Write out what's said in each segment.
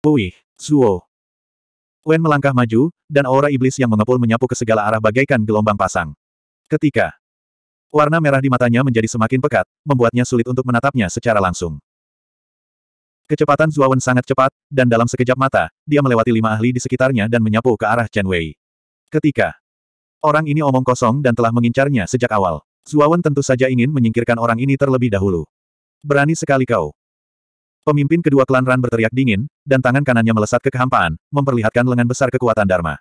Puih, Zuo. Wen melangkah maju, dan aura iblis yang mengepul menyapu ke segala arah bagaikan gelombang pasang. Ketika warna merah di matanya menjadi semakin pekat, membuatnya sulit untuk menatapnya secara langsung. Kecepatan Zuo Wen sangat cepat, dan dalam sekejap mata, dia melewati lima ahli di sekitarnya dan menyapu ke arah Chen Wei. Ketika orang ini omong kosong dan telah mengincarnya sejak awal, Zuo Wen tentu saja ingin menyingkirkan orang ini terlebih dahulu. Berani sekali kau. Pemimpin kedua klan Ran berteriak dingin, dan tangan kanannya melesat ke kehampaan, memperlihatkan lengan besar kekuatan Dharma.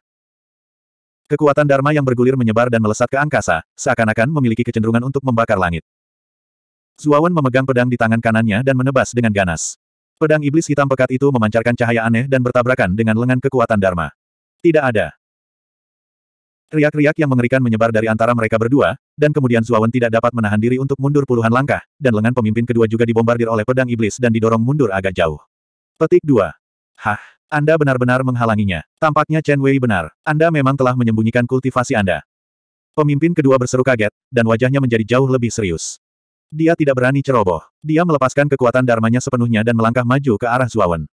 Kekuatan Dharma yang bergulir menyebar dan melesat ke angkasa, seakan-akan memiliki kecenderungan untuk membakar langit. Zuawan memegang pedang di tangan kanannya dan menebas dengan ganas. Pedang iblis hitam pekat itu memancarkan cahaya aneh dan bertabrakan dengan lengan kekuatan Dharma. Tidak ada. Riak-riak yang mengerikan menyebar dari antara mereka berdua, dan kemudian Zuawan tidak dapat menahan diri untuk mundur puluhan langkah, dan lengan pemimpin kedua juga dibombardir oleh pedang iblis dan didorong mundur agak jauh. Petik 2. Hah, Anda benar-benar menghalanginya. Tampaknya Chen Wei benar. Anda memang telah menyembunyikan kultivasi Anda. Pemimpin kedua berseru kaget, dan wajahnya menjadi jauh lebih serius. Dia tidak berani ceroboh. Dia melepaskan kekuatan dharmanya sepenuhnya dan melangkah maju ke arah Zuawan.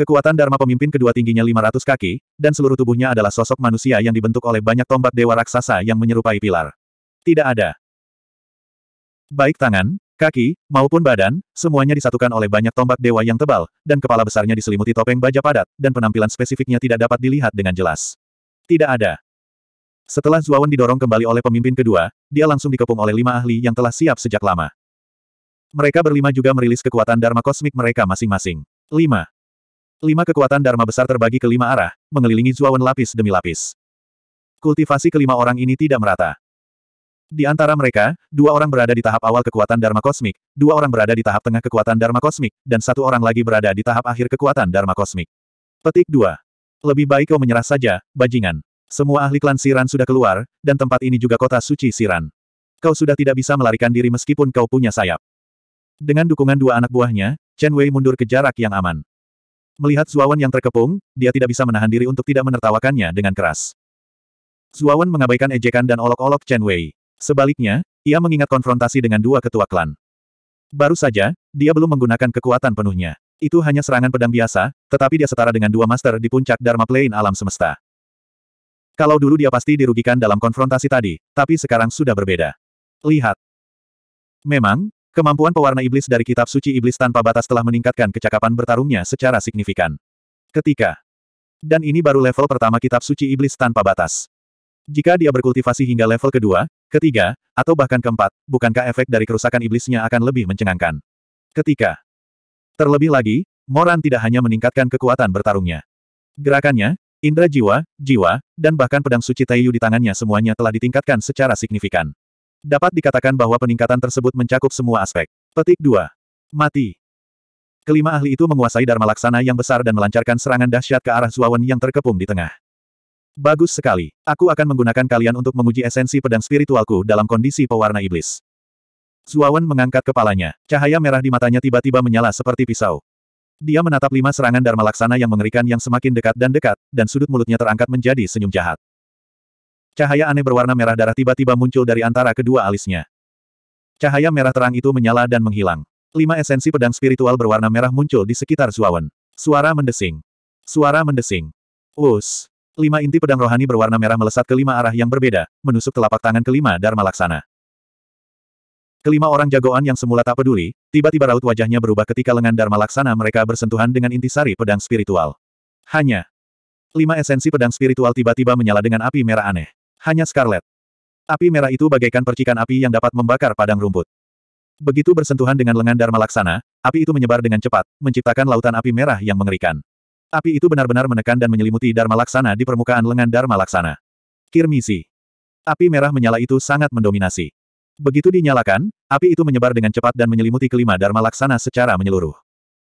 Kekuatan Dharma pemimpin kedua tingginya 500 kaki, dan seluruh tubuhnya adalah sosok manusia yang dibentuk oleh banyak tombak dewa raksasa yang menyerupai pilar. Tidak ada. Baik tangan, kaki, maupun badan, semuanya disatukan oleh banyak tombak dewa yang tebal, dan kepala besarnya diselimuti topeng baja padat, dan penampilan spesifiknya tidak dapat dilihat dengan jelas. Tidak ada. Setelah Zuawan didorong kembali oleh pemimpin kedua, dia langsung dikepung oleh lima ahli yang telah siap sejak lama. Mereka berlima juga merilis kekuatan Dharma kosmik mereka masing-masing. 5. Lima kekuatan Dharma besar terbagi ke lima arah, mengelilingi Zuawan lapis demi lapis. Kultivasi kelima orang ini tidak merata. Di antara mereka, dua orang berada di tahap awal kekuatan Dharma kosmik, dua orang berada di tahap tengah kekuatan Dharma kosmik, dan satu orang lagi berada di tahap akhir kekuatan Dharma kosmik. Petik 2. Lebih baik kau menyerah saja, bajingan. Semua ahli klan Siran sudah keluar, dan tempat ini juga kota suci Siran. Kau sudah tidak bisa melarikan diri meskipun kau punya sayap. Dengan dukungan dua anak buahnya, Chen Wei mundur ke jarak yang aman. Melihat Zuawan yang terkepung, dia tidak bisa menahan diri untuk tidak menertawakannya dengan keras. Zuawan mengabaikan ejekan dan olok-olok Chen Wei. Sebaliknya, ia mengingat konfrontasi dengan dua ketua klan. Baru saja, dia belum menggunakan kekuatan penuhnya. Itu hanya serangan pedang biasa, tetapi dia setara dengan dua master di puncak Dharma Plane alam semesta. Kalau dulu dia pasti dirugikan dalam konfrontasi tadi, tapi sekarang sudah berbeda. Lihat. Memang, Kemampuan pewarna iblis dari kitab suci iblis tanpa batas telah meningkatkan kecakapan bertarungnya secara signifikan. Ketika dan ini baru level pertama kitab suci iblis tanpa batas. Jika dia berkultivasi hingga level kedua, ketiga, atau bahkan keempat, bukankah efek dari kerusakan iblisnya akan lebih mencengangkan? Ketika. Terlebih lagi, Moran tidak hanya meningkatkan kekuatan bertarungnya. Gerakannya, indra jiwa, jiwa, dan bahkan pedang suci Taiyu di tangannya semuanya telah ditingkatkan secara signifikan. Dapat dikatakan bahwa peningkatan tersebut mencakup semua aspek. Petik 2. Mati. Kelima ahli itu menguasai Dharma Laksana yang besar dan melancarkan serangan dahsyat ke arah Zuawan yang terkepung di tengah. Bagus sekali. Aku akan menggunakan kalian untuk menguji esensi pedang spiritualku dalam kondisi pewarna iblis. Zuawan mengangkat kepalanya. Cahaya merah di matanya tiba-tiba menyala seperti pisau. Dia menatap lima serangan Dharma Laksana yang mengerikan yang semakin dekat dan dekat, dan sudut mulutnya terangkat menjadi senyum jahat. Cahaya aneh berwarna merah darah tiba-tiba muncul dari antara kedua alisnya. Cahaya merah terang itu menyala dan menghilang. Lima esensi pedang spiritual berwarna merah muncul di sekitar Zuawan. Suara mendesing. Suara mendesing. Us. Lima inti pedang rohani berwarna merah melesat ke lima arah yang berbeda, menusuk telapak tangan kelima Dharma Laksana. Kelima orang jagoan yang semula tak peduli, tiba-tiba raut wajahnya berubah ketika lengan Dharma Laksana mereka bersentuhan dengan inti sari pedang spiritual. Hanya. Lima esensi pedang spiritual tiba-tiba menyala dengan api merah aneh. Hanya Scarlet. Api merah itu bagaikan percikan api yang dapat membakar padang rumput. Begitu bersentuhan dengan lengan Dharma Laksana, api itu menyebar dengan cepat, menciptakan lautan api merah yang mengerikan. Api itu benar-benar menekan dan menyelimuti Dharma Laksana di permukaan lengan Dharma Laksana. Kirmisi. Api merah menyala itu sangat mendominasi. Begitu dinyalakan, api itu menyebar dengan cepat dan menyelimuti kelima Dharma Laksana secara menyeluruh.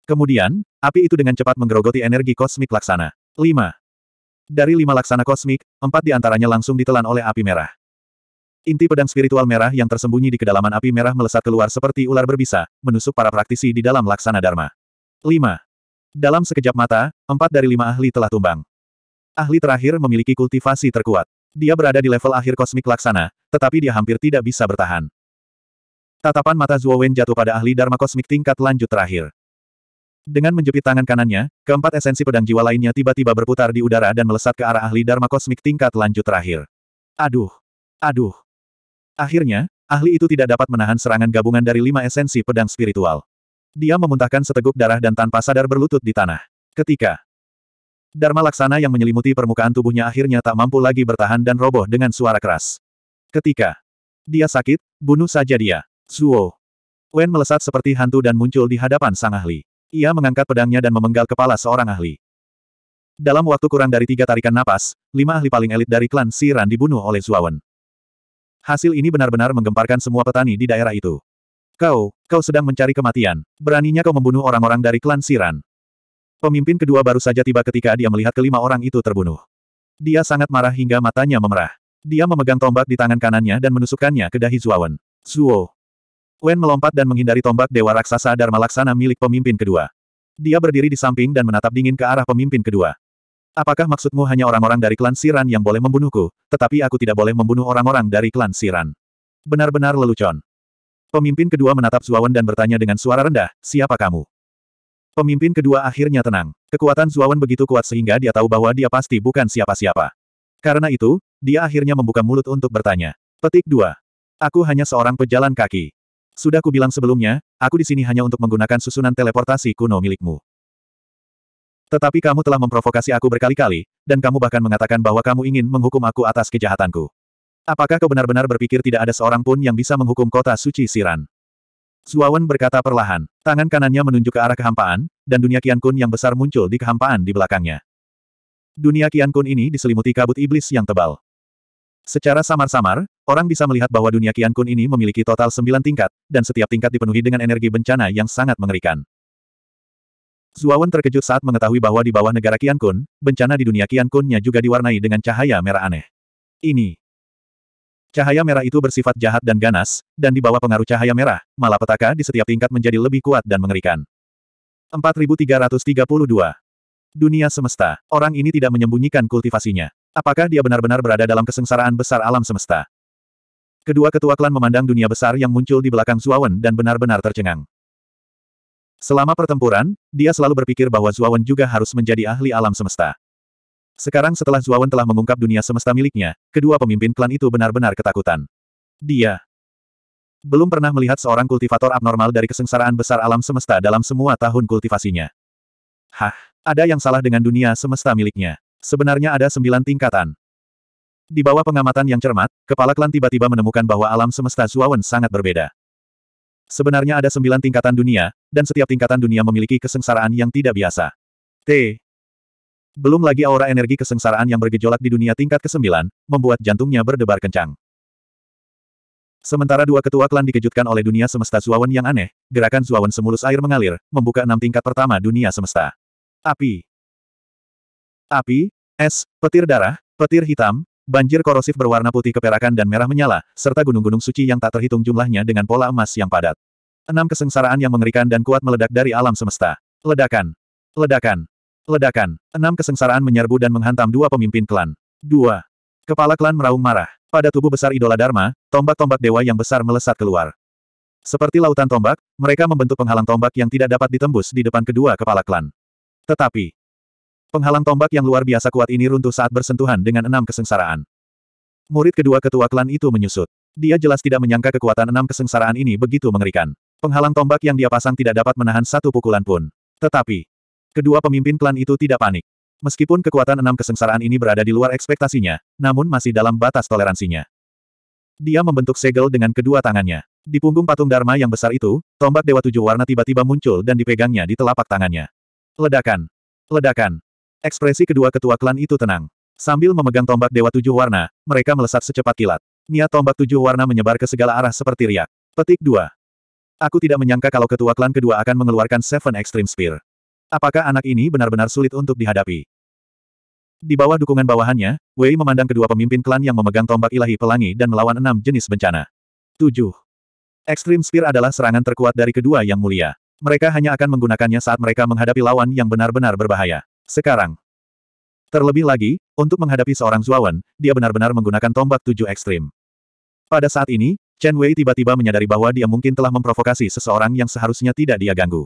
Kemudian, api itu dengan cepat menggerogoti energi kosmik Laksana. 5. Dari lima laksana kosmik, empat di antaranya langsung ditelan oleh api merah. Inti pedang spiritual merah yang tersembunyi di kedalaman api merah melesat keluar seperti ular berbisa, menusuk para praktisi di dalam laksana dharma. 5. Dalam sekejap mata, empat dari lima ahli telah tumbang. Ahli terakhir memiliki kultivasi terkuat. Dia berada di level akhir kosmik laksana, tetapi dia hampir tidak bisa bertahan. Tatapan mata Wen jatuh pada ahli dharma kosmik tingkat lanjut terakhir. Dengan menjepit tangan kanannya, keempat esensi pedang jiwa lainnya tiba-tiba berputar di udara dan melesat ke arah ahli Dharma Kosmik tingkat lanjut terakhir. Aduh! Aduh! Akhirnya, ahli itu tidak dapat menahan serangan gabungan dari lima esensi pedang spiritual. Dia memuntahkan seteguk darah dan tanpa sadar berlutut di tanah. Ketika Dharma Laksana yang menyelimuti permukaan tubuhnya akhirnya tak mampu lagi bertahan dan roboh dengan suara keras. Ketika dia sakit, bunuh saja dia. Zuo. Wen melesat seperti hantu dan muncul di hadapan sang ahli. Ia mengangkat pedangnya dan memenggal kepala seorang ahli. Dalam waktu kurang dari tiga tarikan napas, lima ahli paling elit dari klan Siran dibunuh oleh Zuawan. Hasil ini benar-benar menggemparkan semua petani di daerah itu. Kau, kau sedang mencari kematian. Beraninya kau membunuh orang-orang dari klan Siran. Pemimpin kedua baru saja tiba ketika dia melihat kelima orang itu terbunuh. Dia sangat marah hingga matanya memerah. Dia memegang tombak di tangan kanannya dan menusukkannya ke dahi Zuawan. Zuo, Wen melompat dan menghindari tombak Dewa Raksasa Dharma Laksana milik pemimpin kedua. Dia berdiri di samping dan menatap dingin ke arah pemimpin kedua. Apakah maksudmu hanya orang-orang dari klan Siran yang boleh membunuhku, tetapi aku tidak boleh membunuh orang-orang dari klan Siran? Benar-benar lelucon. Pemimpin kedua menatap Zuawan dan bertanya dengan suara rendah, siapa kamu? Pemimpin kedua akhirnya tenang. Kekuatan Zuawan begitu kuat sehingga dia tahu bahwa dia pasti bukan siapa-siapa. Karena itu, dia akhirnya membuka mulut untuk bertanya. Petik 2. Aku hanya seorang pejalan kaki. Sudah kubilang sebelumnya, aku di sini hanya untuk menggunakan susunan teleportasi kuno milikmu. Tetapi kamu telah memprovokasi aku berkali-kali, dan kamu bahkan mengatakan bahwa kamu ingin menghukum aku atas kejahatanku. Apakah kau benar-benar berpikir tidak ada seorang pun yang bisa menghukum kota suci Siran? Zuawan berkata perlahan, tangan kanannya menunjuk ke arah kehampaan, dan dunia Kian Kun yang besar muncul di kehampaan di belakangnya. Dunia Kian Kun ini diselimuti kabut iblis yang tebal. Secara samar-samar, orang bisa melihat bahwa dunia Kian Kun ini memiliki total sembilan tingkat, dan setiap tingkat dipenuhi dengan energi bencana yang sangat mengerikan. Zuawan terkejut saat mengetahui bahwa di bawah negara Kian Kun, bencana di dunia Kian Kunnya juga diwarnai dengan cahaya merah aneh. Ini. Cahaya merah itu bersifat jahat dan ganas, dan di bawah pengaruh cahaya merah, malapetaka di setiap tingkat menjadi lebih kuat dan mengerikan. 4332. Dunia semesta, orang ini tidak menyembunyikan kultivasinya. Apakah dia benar-benar berada dalam kesengsaraan besar alam semesta? Kedua ketua klan memandang dunia besar yang muncul di belakang Zuawan dan benar-benar tercengang. Selama pertempuran, dia selalu berpikir bahwa Zuawan juga harus menjadi ahli alam semesta. Sekarang setelah Zuawan telah mengungkap dunia semesta miliknya, kedua pemimpin klan itu benar-benar ketakutan. Dia belum pernah melihat seorang kultivator abnormal dari kesengsaraan besar alam semesta dalam semua tahun kultivasinya. Hah, ada yang salah dengan dunia semesta miliknya. Sebenarnya ada sembilan tingkatan. Di bawah pengamatan yang cermat, kepala klan tiba-tiba menemukan bahwa alam semesta Zuawan sangat berbeda. Sebenarnya ada sembilan tingkatan dunia, dan setiap tingkatan dunia memiliki kesengsaraan yang tidak biasa. T. Belum lagi aura energi kesengsaraan yang bergejolak di dunia tingkat ke-9, membuat jantungnya berdebar kencang. Sementara dua ketua klan dikejutkan oleh dunia semesta Zuawan yang aneh, gerakan Zuawan semulus air mengalir, membuka enam tingkat pertama dunia semesta. Api. Api, es, petir darah, petir hitam, banjir korosif berwarna putih keperakan dan merah menyala, serta gunung-gunung suci yang tak terhitung jumlahnya dengan pola emas yang padat. Enam kesengsaraan yang mengerikan dan kuat meledak dari alam semesta. Ledakan. Ledakan. Ledakan. Enam kesengsaraan menyerbu dan menghantam dua pemimpin klan. Dua. Kepala klan meraung marah. Pada tubuh besar idola Dharma, tombak-tombak dewa yang besar melesat keluar. Seperti lautan tombak, mereka membentuk penghalang tombak yang tidak dapat ditembus di depan kedua kepala klan. Tetapi, Penghalang tombak yang luar biasa kuat ini runtuh saat bersentuhan dengan enam kesengsaraan. Murid kedua ketua klan itu menyusut. Dia jelas tidak menyangka kekuatan enam kesengsaraan ini begitu mengerikan. Penghalang tombak yang dia pasang tidak dapat menahan satu pukulan pun. Tetapi, kedua pemimpin klan itu tidak panik. Meskipun kekuatan enam kesengsaraan ini berada di luar ekspektasinya, namun masih dalam batas toleransinya. Dia membentuk segel dengan kedua tangannya. Di punggung patung Dharma yang besar itu, tombak Dewa Tujuh Warna tiba-tiba muncul dan dipegangnya di telapak tangannya. Ledakan! Ledakan! Ekspresi kedua ketua klan itu tenang. Sambil memegang tombak Dewa Tujuh Warna, mereka melesat secepat kilat. Niat tombak Tujuh Warna menyebar ke segala arah seperti riak. Petik 2. Aku tidak menyangka kalau ketua klan kedua akan mengeluarkan Seven Extreme Spear. Apakah anak ini benar-benar sulit untuk dihadapi? Di bawah dukungan bawahannya, Wei memandang kedua pemimpin klan yang memegang tombak ilahi pelangi dan melawan enam jenis bencana. 7. Extreme Spear adalah serangan terkuat dari kedua yang mulia. Mereka hanya akan menggunakannya saat mereka menghadapi lawan yang benar-benar berbahaya. Sekarang. Terlebih lagi, untuk menghadapi seorang Zuawan, dia benar-benar menggunakan tombak tujuh ekstrim. Pada saat ini, Chen Wei tiba-tiba menyadari bahwa dia mungkin telah memprovokasi seseorang yang seharusnya tidak dia ganggu.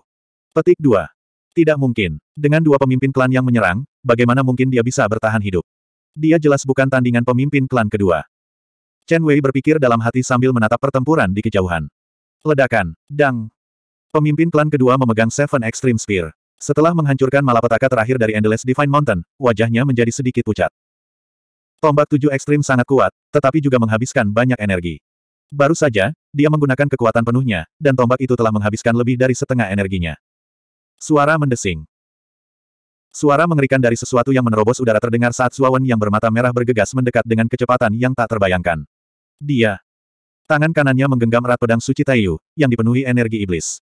Petik 2. Tidak mungkin. Dengan dua pemimpin klan yang menyerang, bagaimana mungkin dia bisa bertahan hidup? Dia jelas bukan tandingan pemimpin klan kedua. Chen Wei berpikir dalam hati sambil menatap pertempuran di kejauhan. Ledakan. Dang. Pemimpin klan kedua memegang Seven Extreme Spear. Setelah menghancurkan malapetaka terakhir dari Endless Divine Mountain, wajahnya menjadi sedikit pucat. Tombak tujuh ekstrim sangat kuat, tetapi juga menghabiskan banyak energi. Baru saja, dia menggunakan kekuatan penuhnya, dan tombak itu telah menghabiskan lebih dari setengah energinya. Suara mendesing. Suara mengerikan dari sesuatu yang menerobos udara terdengar saat Suawan yang bermata merah bergegas mendekat dengan kecepatan yang tak terbayangkan. Dia. Tangan kanannya menggenggam erat pedang suci Taiyu, yang dipenuhi energi iblis.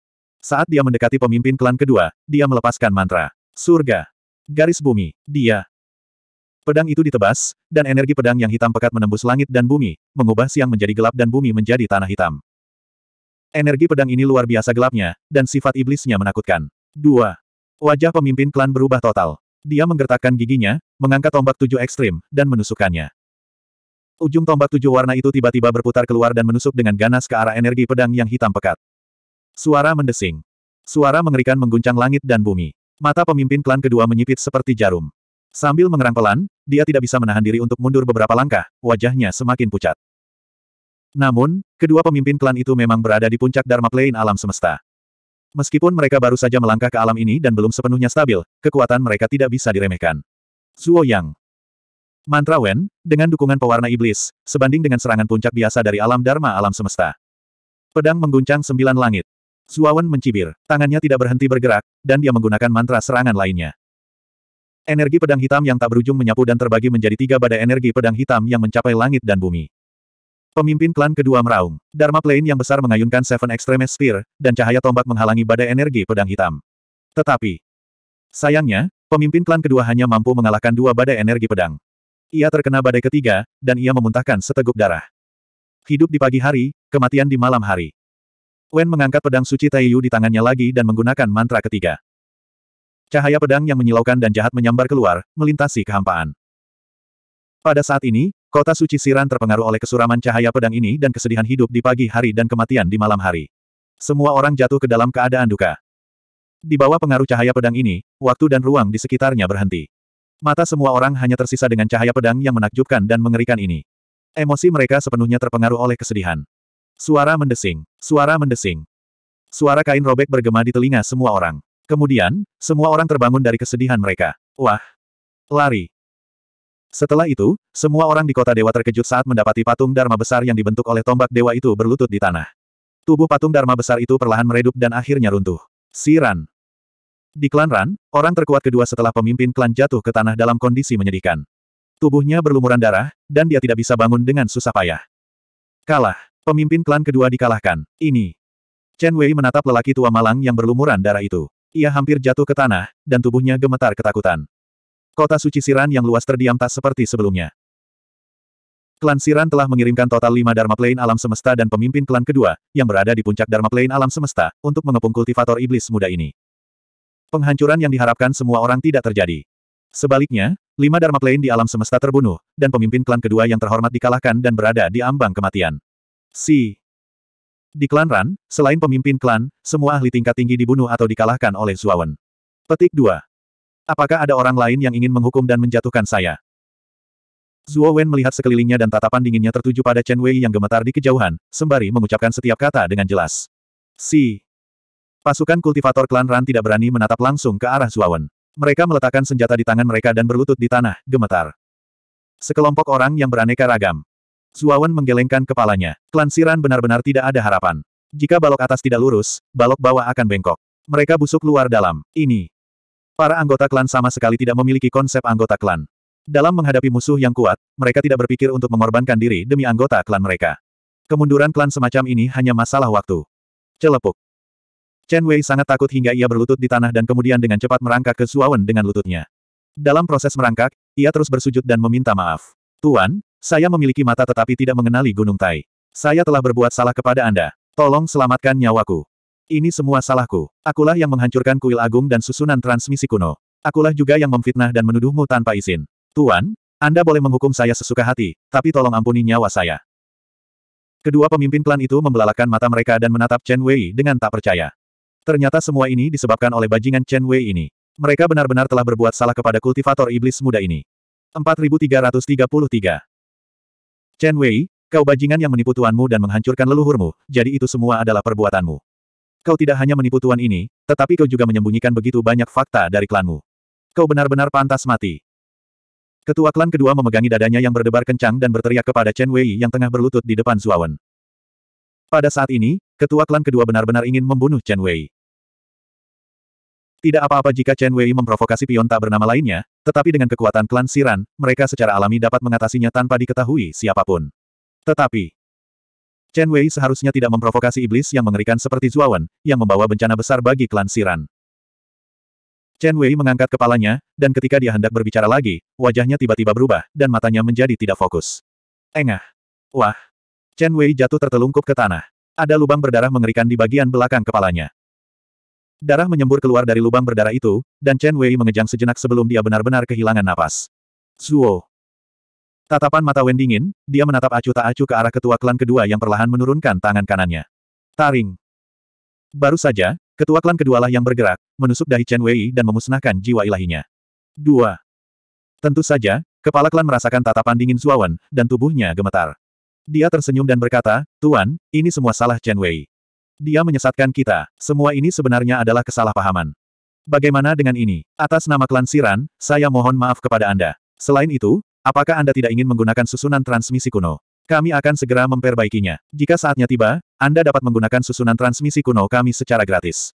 Saat dia mendekati pemimpin klan kedua, dia melepaskan mantra. Surga. Garis bumi. Dia. Pedang itu ditebas, dan energi pedang yang hitam pekat menembus langit dan bumi, mengubah siang menjadi gelap dan bumi menjadi tanah hitam. Energi pedang ini luar biasa gelapnya, dan sifat iblisnya menakutkan. 2. Wajah pemimpin klan berubah total. Dia menggertakkan giginya, mengangkat tombak tujuh ekstrim, dan menusukkannya. Ujung tombak tujuh warna itu tiba-tiba berputar keluar dan menusuk dengan ganas ke arah energi pedang yang hitam pekat. Suara mendesing. Suara mengerikan mengguncang langit dan bumi. Mata pemimpin klan kedua menyipit seperti jarum. Sambil mengerang pelan, dia tidak bisa menahan diri untuk mundur beberapa langkah, wajahnya semakin pucat. Namun, kedua pemimpin klan itu memang berada di puncak Dharma Plane alam semesta. Meskipun mereka baru saja melangkah ke alam ini dan belum sepenuhnya stabil, kekuatan mereka tidak bisa diremehkan. Zuo Yang Mantra Wen, dengan dukungan pewarna iblis, sebanding dengan serangan puncak biasa dari alam Dharma alam semesta. Pedang mengguncang sembilan langit. Suawan mencibir, tangannya tidak berhenti bergerak, dan dia menggunakan mantra serangan lainnya. Energi pedang hitam yang tak berujung menyapu dan terbagi menjadi tiga badai energi pedang hitam yang mencapai langit dan bumi. Pemimpin klan kedua meraung, Dharma Plain yang besar mengayunkan Seven Extremes Spear, dan cahaya tombak menghalangi badai energi pedang hitam. Tetapi, sayangnya, pemimpin klan kedua hanya mampu mengalahkan dua badai energi pedang. Ia terkena badai ketiga, dan ia memuntahkan seteguk darah. Hidup di pagi hari, kematian di malam hari. Wen mengangkat pedang suci Taiyu di tangannya lagi dan menggunakan mantra ketiga. Cahaya pedang yang menyilaukan dan jahat menyambar keluar, melintasi kehampaan. Pada saat ini, kota suci Siran terpengaruh oleh kesuraman cahaya pedang ini dan kesedihan hidup di pagi hari dan kematian di malam hari. Semua orang jatuh ke dalam keadaan duka. Di bawah pengaruh cahaya pedang ini, waktu dan ruang di sekitarnya berhenti. Mata semua orang hanya tersisa dengan cahaya pedang yang menakjubkan dan mengerikan ini. Emosi mereka sepenuhnya terpengaruh oleh kesedihan. Suara mendesing. Suara mendesing. Suara kain robek bergema di telinga semua orang. Kemudian, semua orang terbangun dari kesedihan mereka. Wah! Lari! Setelah itu, semua orang di kota dewa terkejut saat mendapati patung Dharma besar yang dibentuk oleh tombak dewa itu berlutut di tanah. Tubuh patung Dharma besar itu perlahan meredup dan akhirnya runtuh. Siran! Di klan Ran, orang terkuat kedua setelah pemimpin klan jatuh ke tanah dalam kondisi menyedihkan. Tubuhnya berlumuran darah, dan dia tidak bisa bangun dengan susah payah. Kalah! Pemimpin klan kedua dikalahkan. Ini. Chen Wei menatap lelaki tua malang yang berlumuran darah itu. Ia hampir jatuh ke tanah, dan tubuhnya gemetar ketakutan. Kota suci Siran yang luas terdiam tak seperti sebelumnya. Klan Siran telah mengirimkan total lima Dharma Plane alam semesta dan pemimpin klan kedua, yang berada di puncak Dharma Plane alam semesta, untuk mengepung kultivator iblis muda ini. Penghancuran yang diharapkan semua orang tidak terjadi. Sebaliknya, lima Dharma Plane di alam semesta terbunuh, dan pemimpin klan kedua yang terhormat dikalahkan dan berada di ambang kematian. Si. Di klan Ran, selain pemimpin klan, semua ahli tingkat tinggi dibunuh atau dikalahkan oleh Zuawan. Petik 2. Apakah ada orang lain yang ingin menghukum dan menjatuhkan saya? Zuo Wen melihat sekelilingnya dan tatapan dinginnya tertuju pada Chen Wei yang gemetar di kejauhan, sembari mengucapkan setiap kata dengan jelas. Si. Pasukan kultivator klan Ran tidak berani menatap langsung ke arah Zuawan. Mereka meletakkan senjata di tangan mereka dan berlutut di tanah, gemetar. Sekelompok orang yang beraneka ragam. Suawan menggelengkan kepalanya. Klan Siran benar-benar tidak ada harapan. Jika balok atas tidak lurus, balok bawah akan bengkok. Mereka busuk luar dalam. Ini. Para anggota klan sama sekali tidak memiliki konsep anggota klan. Dalam menghadapi musuh yang kuat, mereka tidak berpikir untuk mengorbankan diri demi anggota klan mereka. Kemunduran klan semacam ini hanya masalah waktu. Celepuk. Chen Wei sangat takut hingga ia berlutut di tanah dan kemudian dengan cepat merangkak ke Suawen dengan lututnya. Dalam proses merangkak, ia terus bersujud dan meminta maaf. Tuan, saya memiliki mata tetapi tidak mengenali Gunung Tai. Saya telah berbuat salah kepada Anda. Tolong selamatkan nyawaku. Ini semua salahku. Akulah yang menghancurkan kuil agung dan susunan transmisi kuno. Akulah juga yang memfitnah dan menuduhmu tanpa izin. Tuan, Anda boleh menghukum saya sesuka hati, tapi tolong ampuni nyawa saya. Kedua pemimpin klan itu membelalakan mata mereka dan menatap Chen Wei dengan tak percaya. Ternyata semua ini disebabkan oleh bajingan Chen Wei ini. Mereka benar-benar telah berbuat salah kepada kultivator iblis muda ini. 4333 Chen Wei, kau bajingan yang menipu tuanmu dan menghancurkan leluhurmu, jadi itu semua adalah perbuatanmu. Kau tidak hanya menipu tuan ini, tetapi kau juga menyembunyikan begitu banyak fakta dari klanmu. Kau benar-benar pantas mati. Ketua klan kedua memegangi dadanya yang berdebar kencang dan berteriak kepada Chen Wei yang tengah berlutut di depan Zuawan. Pada saat ini, ketua klan kedua benar-benar ingin membunuh Chen Wei. Tidak apa-apa jika Chen Wei memprovokasi pion tak bernama lainnya, tetapi dengan kekuatan klan Siran, mereka secara alami dapat mengatasinya tanpa diketahui siapapun. Tetapi, Chen Wei seharusnya tidak memprovokasi iblis yang mengerikan seperti Zuawan, yang membawa bencana besar bagi klan Siran. Chen Wei mengangkat kepalanya, dan ketika dia hendak berbicara lagi, wajahnya tiba-tiba berubah, dan matanya menjadi tidak fokus. Engah. Wah. Chen Wei jatuh tertelungkup ke tanah. Ada lubang berdarah mengerikan di bagian belakang kepalanya. Darah menyembur keluar dari lubang berdarah itu, dan Chen Wei mengejang sejenak sebelum dia benar-benar kehilangan napas. Zuo. Tatapan mata Wen dingin, dia menatap acu tak acuh ke arah ketua klan kedua yang perlahan menurunkan tangan kanannya. Taring. Baru saja, ketua klan kedualah yang bergerak, menusuk dahi Chen Wei dan memusnahkan jiwa ilahinya. Dua, Tentu saja, kepala klan merasakan tatapan dingin Wen, dan tubuhnya gemetar. Dia tersenyum dan berkata, Tuan, ini semua salah Chen Wei. Dia menyesatkan kita. Semua ini sebenarnya adalah kesalahpahaman. Bagaimana dengan ini? Atas nama klan Siran, saya mohon maaf kepada Anda. Selain itu, apakah Anda tidak ingin menggunakan susunan transmisi kuno? Kami akan segera memperbaikinya. Jika saatnya tiba, Anda dapat menggunakan susunan transmisi kuno kami secara gratis.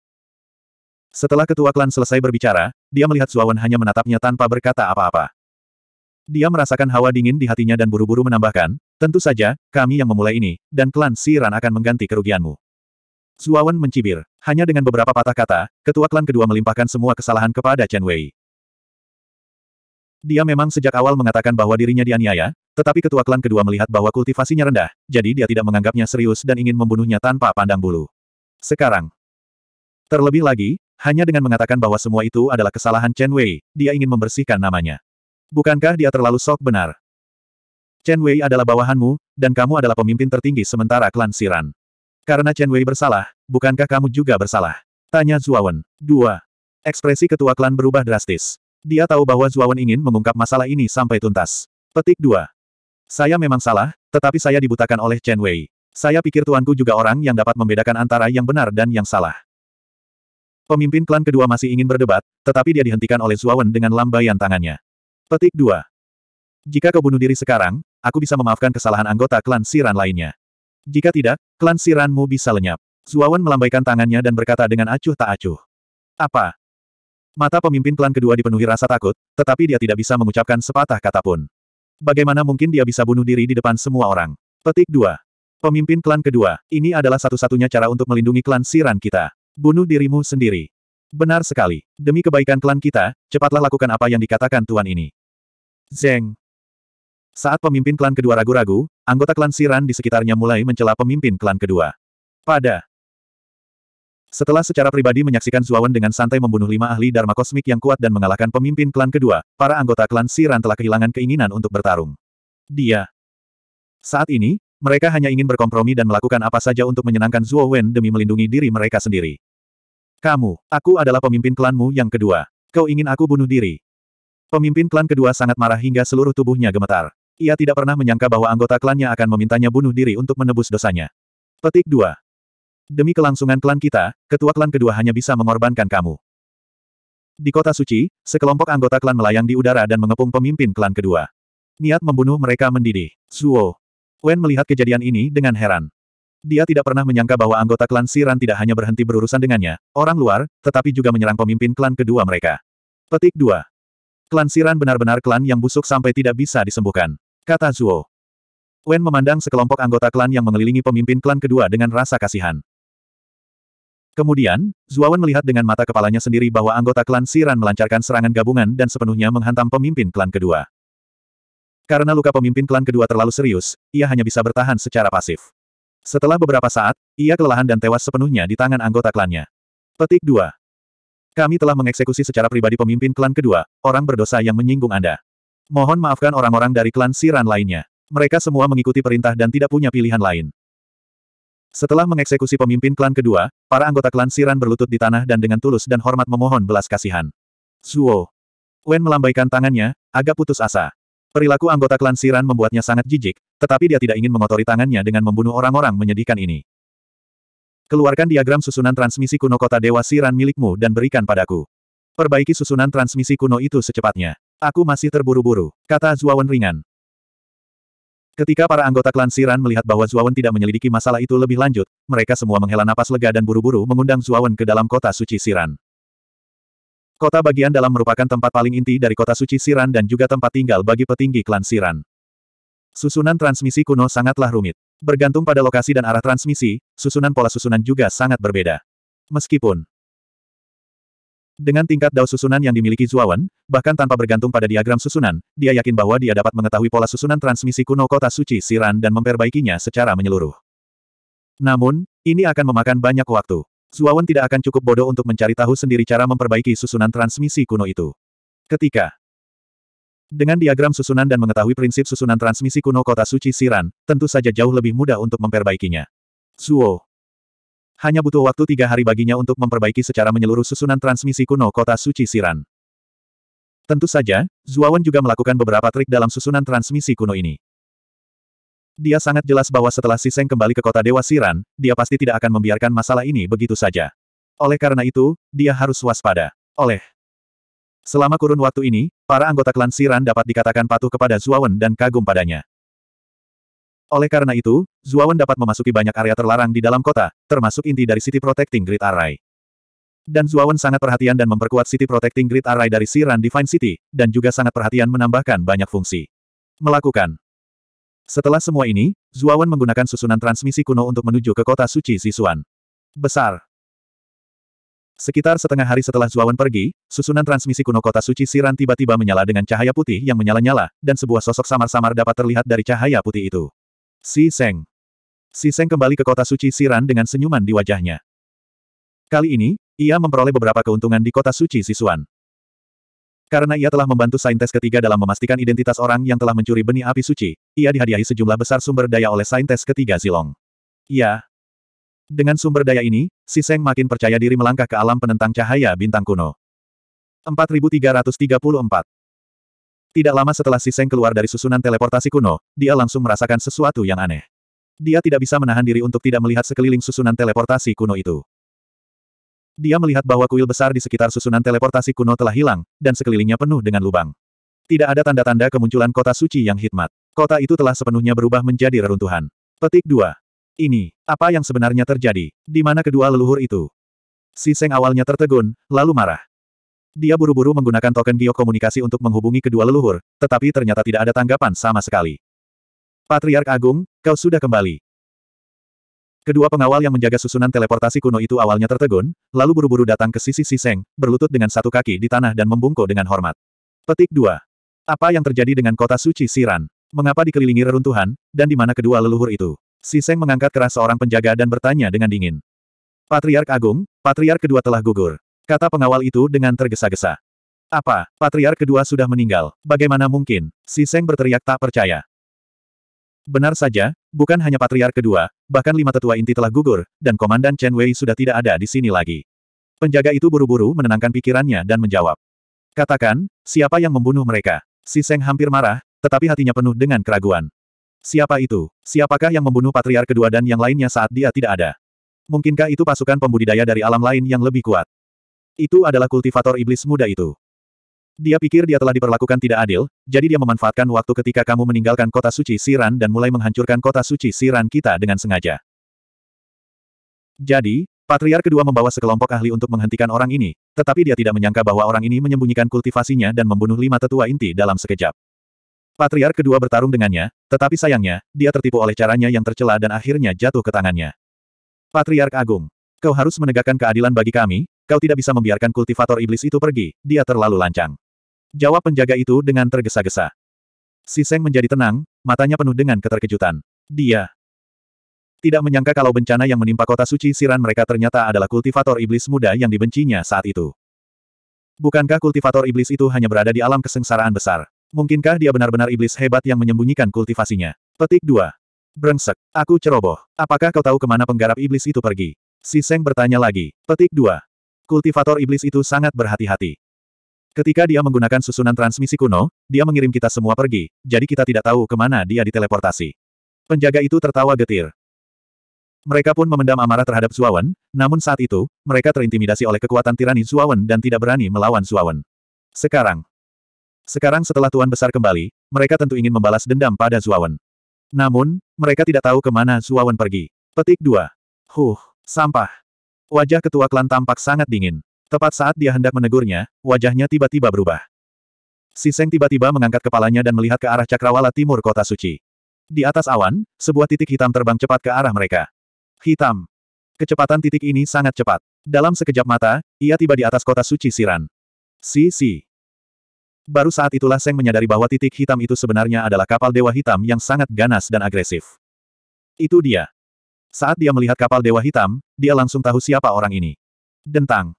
Setelah ketua klan selesai berbicara, dia melihat Zuawan hanya menatapnya tanpa berkata apa-apa. Dia merasakan hawa dingin di hatinya dan buru-buru menambahkan, tentu saja, kami yang memulai ini, dan klan Siran akan mengganti kerugianmu. Zuawan mencibir. Hanya dengan beberapa patah kata, ketua klan kedua melimpahkan semua kesalahan kepada Chen Wei. Dia memang sejak awal mengatakan bahwa dirinya dianiaya, tetapi ketua klan kedua melihat bahwa kultivasinya rendah, jadi dia tidak menganggapnya serius dan ingin membunuhnya tanpa pandang bulu. Sekarang. Terlebih lagi, hanya dengan mengatakan bahwa semua itu adalah kesalahan Chen Wei, dia ingin membersihkan namanya. Bukankah dia terlalu sok benar? Chen Wei adalah bawahanmu, dan kamu adalah pemimpin tertinggi sementara klan Siran. Karena Chen Wei bersalah, bukankah kamu juga bersalah? Tanya Zuawan. 2. Ekspresi ketua klan berubah drastis. Dia tahu bahwa Zuawan ingin mengungkap masalah ini sampai tuntas. Petik 2. Saya memang salah, tetapi saya dibutakan oleh Chen Wei. Saya pikir tuanku juga orang yang dapat membedakan antara yang benar dan yang salah. Pemimpin klan kedua masih ingin berdebat, tetapi dia dihentikan oleh Zuawan dengan lambaian tangannya. Petik 2. Jika kau bunuh diri sekarang, aku bisa memaafkan kesalahan anggota klan Siran lainnya. Jika tidak, klan Siranmu bisa lenyap. Zuawan melambaikan tangannya dan berkata dengan acuh tak acuh. Apa? Mata pemimpin klan kedua dipenuhi rasa takut, tetapi dia tidak bisa mengucapkan sepatah kata pun. Bagaimana mungkin dia bisa bunuh diri di depan semua orang? Petik 2. Pemimpin klan kedua, ini adalah satu-satunya cara untuk melindungi klan Siran kita. Bunuh dirimu sendiri. Benar sekali. Demi kebaikan klan kita, cepatlah lakukan apa yang dikatakan tuan ini. Zeng. Saat pemimpin klan kedua ragu-ragu, anggota klan Siran di sekitarnya mulai mencela pemimpin klan kedua. Pada setelah secara pribadi menyaksikan Zuawan dengan santai membunuh lima ahli Dharma kosmik yang kuat dan mengalahkan pemimpin klan kedua, para anggota klan Siran telah kehilangan keinginan untuk bertarung. Dia. Saat ini, mereka hanya ingin berkompromi dan melakukan apa saja untuk menyenangkan Zuo demi melindungi diri mereka sendiri. Kamu, aku adalah pemimpin klanmu yang kedua. Kau ingin aku bunuh diri. Pemimpin klan kedua sangat marah hingga seluruh tubuhnya gemetar. Ia tidak pernah menyangka bahwa anggota klannya akan memintanya bunuh diri untuk menebus dosanya. Petik 2. Demi kelangsungan klan kita, ketua klan kedua hanya bisa mengorbankan kamu. Di kota suci, sekelompok anggota klan melayang di udara dan mengepung pemimpin klan kedua. Niat membunuh mereka mendidih. Zuo. Wen melihat kejadian ini dengan heran. Dia tidak pernah menyangka bahwa anggota klan Siran tidak hanya berhenti berurusan dengannya, orang luar, tetapi juga menyerang pemimpin klan kedua mereka. Petik 2. Klan Siran benar-benar klan yang busuk sampai tidak bisa disembuhkan. Kata Zuo. Wen memandang sekelompok anggota klan yang mengelilingi pemimpin klan kedua dengan rasa kasihan. Kemudian, Zuo Wen melihat dengan mata kepalanya sendiri bahwa anggota klan Siran melancarkan serangan gabungan dan sepenuhnya menghantam pemimpin klan kedua. Karena luka pemimpin klan kedua terlalu serius, ia hanya bisa bertahan secara pasif. Setelah beberapa saat, ia kelelahan dan tewas sepenuhnya di tangan anggota klannya. Petik 2. Kami telah mengeksekusi secara pribadi pemimpin klan kedua, orang berdosa yang menyinggung Anda. Mohon maafkan orang-orang dari klan Siran lainnya. Mereka semua mengikuti perintah dan tidak punya pilihan lain. Setelah mengeksekusi pemimpin klan kedua, para anggota klan Siran berlutut di tanah dan dengan tulus dan hormat memohon belas kasihan. Zuo. Wen melambaikan tangannya, agak putus asa. Perilaku anggota klan Siran membuatnya sangat jijik, tetapi dia tidak ingin mengotori tangannya dengan membunuh orang-orang menyedihkan ini. Keluarkan diagram susunan transmisi kuno kota Dewa Siran milikmu dan berikan padaku. Perbaiki susunan transmisi kuno itu secepatnya. Aku masih terburu-buru, kata Zuawan ringan. Ketika para anggota klan Siran melihat bahwa Zuawan tidak menyelidiki masalah itu lebih lanjut, mereka semua menghela napas lega dan buru-buru mengundang Zuawan ke dalam kota suci Siran. Kota bagian dalam merupakan tempat paling inti dari kota suci Siran dan juga tempat tinggal bagi petinggi klan Siran. Susunan transmisi kuno sangatlah rumit. Bergantung pada lokasi dan arah transmisi, susunan pola susunan juga sangat berbeda. Meskipun dengan tingkat dao susunan yang dimiliki Zuawan, bahkan tanpa bergantung pada diagram susunan, dia yakin bahwa dia dapat mengetahui pola susunan transmisi kuno kota suci Siran dan memperbaikinya secara menyeluruh. Namun, ini akan memakan banyak waktu. Zuawan tidak akan cukup bodoh untuk mencari tahu sendiri cara memperbaiki susunan transmisi kuno itu. Ketika dengan diagram susunan dan mengetahui prinsip susunan transmisi kuno kota suci Siran, tentu saja jauh lebih mudah untuk memperbaikinya. Zuo hanya butuh waktu tiga hari baginya untuk memperbaiki secara menyeluruh susunan transmisi kuno kota suci Siran. Tentu saja, Zuawan juga melakukan beberapa trik dalam susunan transmisi kuno ini. Dia sangat jelas bahwa setelah Siseng kembali ke kota Dewa Siran, dia pasti tidak akan membiarkan masalah ini begitu saja. Oleh karena itu, dia harus waspada. Oleh Selama kurun waktu ini, para anggota klan Siran dapat dikatakan patuh kepada Zuawan dan kagum padanya. Oleh karena itu, Zuawan dapat memasuki banyak area terlarang di dalam kota, termasuk inti dari City Protecting Grid Array. Dan Zuawan sangat perhatian dan memperkuat City Protecting Grid Array dari Siran Divine City, dan juga sangat perhatian menambahkan banyak fungsi. Melakukan. Setelah semua ini, Zuawan menggunakan susunan transmisi kuno untuk menuju ke kota suci Sisuan. Besar. Sekitar setengah hari setelah Zuawan pergi, susunan transmisi kuno kota suci Siran tiba-tiba menyala dengan cahaya putih yang menyala-nyala, dan sebuah sosok samar-samar dapat terlihat dari cahaya putih itu. Si Seng. Si Seng kembali ke kota suci Siran dengan senyuman di wajahnya. Kali ini, ia memperoleh beberapa keuntungan di kota suci Sisuan. Karena ia telah membantu saintes ketiga dalam memastikan identitas orang yang telah mencuri benih api suci, ia dihadiahi sejumlah besar sumber daya oleh saintes ketiga Zilong. Ya. Dengan sumber daya ini, si Seng makin percaya diri melangkah ke alam penentang cahaya bintang kuno. 4334 tidak lama setelah si Seng keluar dari susunan teleportasi kuno, dia langsung merasakan sesuatu yang aneh. Dia tidak bisa menahan diri untuk tidak melihat sekeliling susunan teleportasi kuno itu. Dia melihat bahwa kuil besar di sekitar susunan teleportasi kuno telah hilang, dan sekelilingnya penuh dengan lubang. Tidak ada tanda-tanda kemunculan kota suci yang hikmat. Kota itu telah sepenuhnya berubah menjadi reruntuhan. Petik 2. Ini, apa yang sebenarnya terjadi? Di mana kedua leluhur itu? Si Seng awalnya tertegun, lalu marah. Dia buru-buru menggunakan token biokomunikasi untuk menghubungi kedua leluhur, tetapi ternyata tidak ada tanggapan sama sekali. Patriark Agung, kau sudah kembali. Kedua pengawal yang menjaga susunan teleportasi kuno itu awalnya tertegun, lalu buru-buru datang ke sisi Siseng, berlutut dengan satu kaki di tanah dan membungkuk dengan hormat. Petik 2. Apa yang terjadi dengan kota suci Siran? Mengapa dikelilingi reruntuhan, dan di mana kedua leluhur itu? Siseng mengangkat keras seorang penjaga dan bertanya dengan dingin. Patriark Agung, Patriark kedua telah gugur. Kata pengawal itu dengan tergesa-gesa. Apa, patriark kedua sudah meninggal, bagaimana mungkin? Si Seng berteriak tak percaya. Benar saja, bukan hanya patriark kedua, bahkan lima tetua inti telah gugur, dan komandan Chen Wei sudah tidak ada di sini lagi. Penjaga itu buru-buru menenangkan pikirannya dan menjawab. Katakan, siapa yang membunuh mereka? Si Seng hampir marah, tetapi hatinya penuh dengan keraguan. Siapa itu? Siapakah yang membunuh patriark kedua dan yang lainnya saat dia tidak ada? Mungkinkah itu pasukan pembudidaya dari alam lain yang lebih kuat? Itu adalah kultivator iblis muda itu. Dia pikir dia telah diperlakukan tidak adil, jadi dia memanfaatkan waktu ketika kamu meninggalkan kota suci Siran dan mulai menghancurkan kota suci Siran kita dengan sengaja. Jadi, Patriar kedua membawa sekelompok ahli untuk menghentikan orang ini, tetapi dia tidak menyangka bahwa orang ini menyembunyikan kultivasinya dan membunuh lima tetua inti dalam sekejap. Patriar kedua bertarung dengannya, tetapi sayangnya, dia tertipu oleh caranya yang tercela dan akhirnya jatuh ke tangannya. Patriark Agung, kau harus menegakkan keadilan bagi kami, kau tidak bisa membiarkan kultivator iblis itu pergi, dia terlalu lancang. Jawab penjaga itu dengan tergesa-gesa. Si Seng menjadi tenang, matanya penuh dengan keterkejutan. Dia tidak menyangka kalau bencana yang menimpa kota suci Siran mereka ternyata adalah kultivator iblis muda yang dibencinya saat itu. Bukankah kultivator iblis itu hanya berada di alam kesengsaraan besar? Mungkinkah dia benar-benar iblis hebat yang menyembunyikan kultivasinya? Petik 2. Brengsek. Aku ceroboh. Apakah kau tahu kemana penggarap iblis itu pergi? Si Seng bertanya lagi. Petik 2. Kultivator iblis itu sangat berhati-hati. Ketika dia menggunakan susunan transmisi kuno, dia mengirim kita semua pergi, jadi kita tidak tahu kemana dia diteleportasi. Penjaga itu tertawa getir. Mereka pun memendam amarah terhadap Zuawan, namun saat itu, mereka terintimidasi oleh kekuatan tirani Zuawan dan tidak berani melawan Zuawan. Sekarang. Sekarang setelah Tuan Besar kembali, mereka tentu ingin membalas dendam pada Zuawan. Namun, mereka tidak tahu kemana Zuawan pergi. Petik 2. Huh, sampah. Wajah ketua klan tampak sangat dingin. Tepat saat dia hendak menegurnya, wajahnya tiba-tiba berubah. Siseng tiba-tiba mengangkat kepalanya dan melihat ke arah cakrawala timur kota suci. Di atas awan, sebuah titik hitam terbang cepat ke arah mereka. Hitam. Kecepatan titik ini sangat cepat. Dalam sekejap mata, ia tiba di atas kota suci Siran. Si si. Baru saat itulah Seng menyadari bahwa titik hitam itu sebenarnya adalah kapal dewa hitam yang sangat ganas dan agresif. Itu dia. Saat dia melihat kapal Dewa Hitam, dia langsung tahu siapa orang ini. Dentang.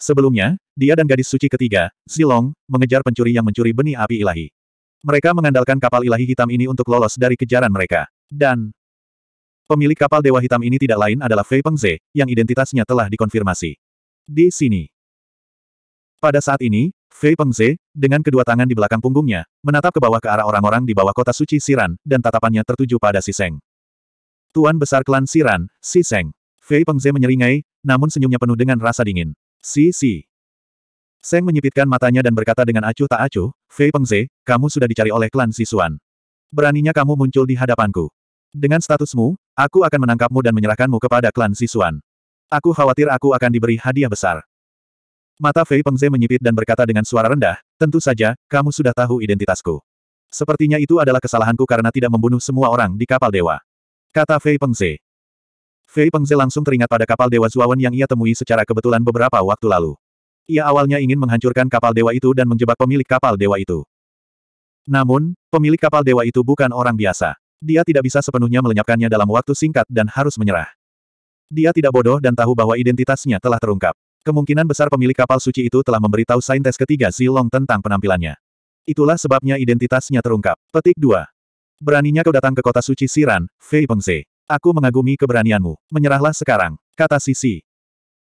Sebelumnya, dia dan gadis suci ketiga, Zilong, mengejar pencuri yang mencuri benih api ilahi. Mereka mengandalkan kapal ilahi hitam ini untuk lolos dari kejaran mereka. Dan pemilik kapal Dewa Hitam ini tidak lain adalah Fei Pengze, yang identitasnya telah dikonfirmasi. Di sini. Pada saat ini, Fei Pengze, dengan kedua tangan di belakang punggungnya, menatap ke bawah ke arah orang-orang di bawah kota suci Siran, dan tatapannya tertuju pada Siseng. Tuan Besar Klan Siran, Si Seng. Fei Pengze menyeringai, namun senyumnya penuh dengan rasa dingin. Si Si. Seng menyipitkan matanya dan berkata dengan acuh tak acuh, Fei Pengze, kamu sudah dicari oleh klan Sisuan. Beraninya kamu muncul di hadapanku. Dengan statusmu, aku akan menangkapmu dan menyerahkanmu kepada klan Sisuan. Aku khawatir aku akan diberi hadiah besar. Mata Fei Pengze menyipit dan berkata dengan suara rendah, tentu saja, kamu sudah tahu identitasku. Sepertinya itu adalah kesalahanku karena tidak membunuh semua orang di kapal dewa. Kata Fei Pengze. Fei Pengze langsung teringat pada kapal Dewa Zuawan yang ia temui secara kebetulan beberapa waktu lalu. Ia awalnya ingin menghancurkan kapal dewa itu dan menjebak pemilik kapal dewa itu. Namun, pemilik kapal dewa itu bukan orang biasa. Dia tidak bisa sepenuhnya melenyapkannya dalam waktu singkat dan harus menyerah. Dia tidak bodoh dan tahu bahwa identitasnya telah terungkap. Kemungkinan besar pemilik kapal suci itu telah memberitahu saintes ketiga Zilong tentang penampilannya. Itulah sebabnya identitasnya terungkap. Petik 2. Beraninya kau datang ke kota suci Siran, Fei Pengze. Aku mengagumi keberanianmu. Menyerahlah sekarang, kata Sisi.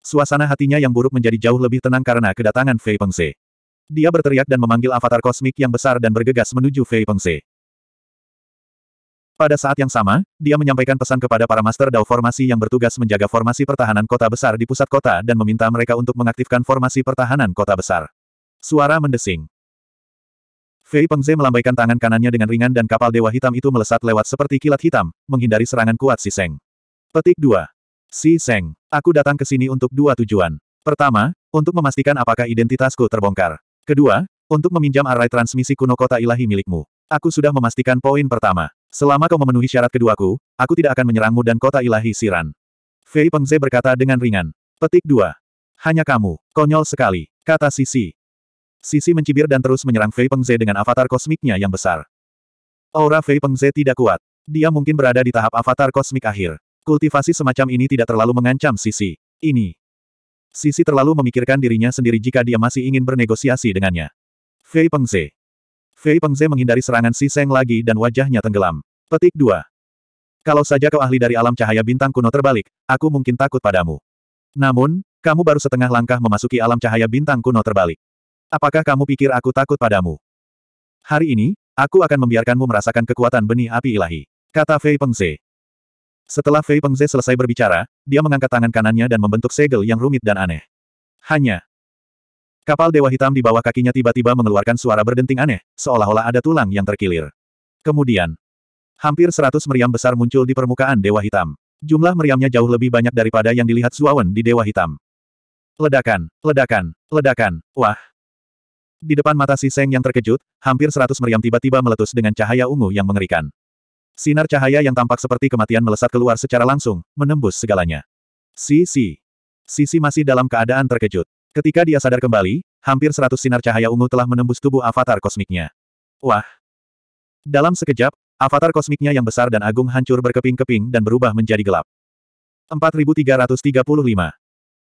Suasana hatinya yang buruk menjadi jauh lebih tenang karena kedatangan Fei Pengze. Dia berteriak dan memanggil avatar kosmik yang besar dan bergegas menuju Fei Pengze. Pada saat yang sama, dia menyampaikan pesan kepada para Master Dao formasi yang bertugas menjaga formasi pertahanan kota besar di pusat kota dan meminta mereka untuk mengaktifkan formasi pertahanan kota besar. Suara mendesing. Fei Pengze melambaikan tangan kanannya dengan ringan dan kapal dewa hitam itu melesat lewat seperti kilat hitam, menghindari serangan kuat si Seng. Petik 2. Si Seng, aku datang ke sini untuk dua tujuan. Pertama, untuk memastikan apakah identitasku terbongkar. Kedua, untuk meminjam arai transmisi kuno kota ilahi milikmu. Aku sudah memastikan poin pertama. Selama kau memenuhi syarat keduaku, aku tidak akan menyerangmu dan kota ilahi Siran. Fei Pengze berkata dengan ringan. Petik 2. Hanya kamu, konyol sekali, kata Sisi. Sisi mencibir dan terus menyerang Fei Pengze dengan avatar kosmiknya yang besar. Aura Fei Pengze tidak kuat. Dia mungkin berada di tahap avatar kosmik akhir. Kultivasi semacam ini tidak terlalu mengancam Sisi. Ini. Sisi terlalu memikirkan dirinya sendiri jika dia masih ingin bernegosiasi dengannya. Fei Pengze. Fei Pengze menghindari serangan Si Seng lagi dan wajahnya tenggelam. Petik 2. Kalau saja kau ahli dari alam cahaya bintang kuno terbalik, aku mungkin takut padamu. Namun, kamu baru setengah langkah memasuki alam cahaya bintang kuno terbalik. Apakah kamu pikir aku takut padamu? Hari ini, aku akan membiarkanmu merasakan kekuatan benih api ilahi. Kata Fei Pengze. Setelah Fei Pengze selesai berbicara, dia mengangkat tangan kanannya dan membentuk segel yang rumit dan aneh. Hanya. Kapal Dewa Hitam di bawah kakinya tiba-tiba mengeluarkan suara berdenting aneh, seolah-olah ada tulang yang terkilir. Kemudian, hampir seratus meriam besar muncul di permukaan Dewa Hitam. Jumlah meriamnya jauh lebih banyak daripada yang dilihat Zuawan di Dewa Hitam. Ledakan, ledakan, ledakan, wah, di depan mata si Seng yang terkejut, hampir seratus meriam tiba-tiba meletus dengan cahaya ungu yang mengerikan. Sinar cahaya yang tampak seperti kematian melesat keluar secara langsung, menembus segalanya. Si Si Si Si masih dalam keadaan terkejut. Ketika dia sadar kembali, hampir seratus sinar cahaya ungu telah menembus tubuh avatar kosmiknya. Wah! Dalam sekejap, avatar kosmiknya yang besar dan agung hancur berkeping-keping dan berubah menjadi gelap. 4335.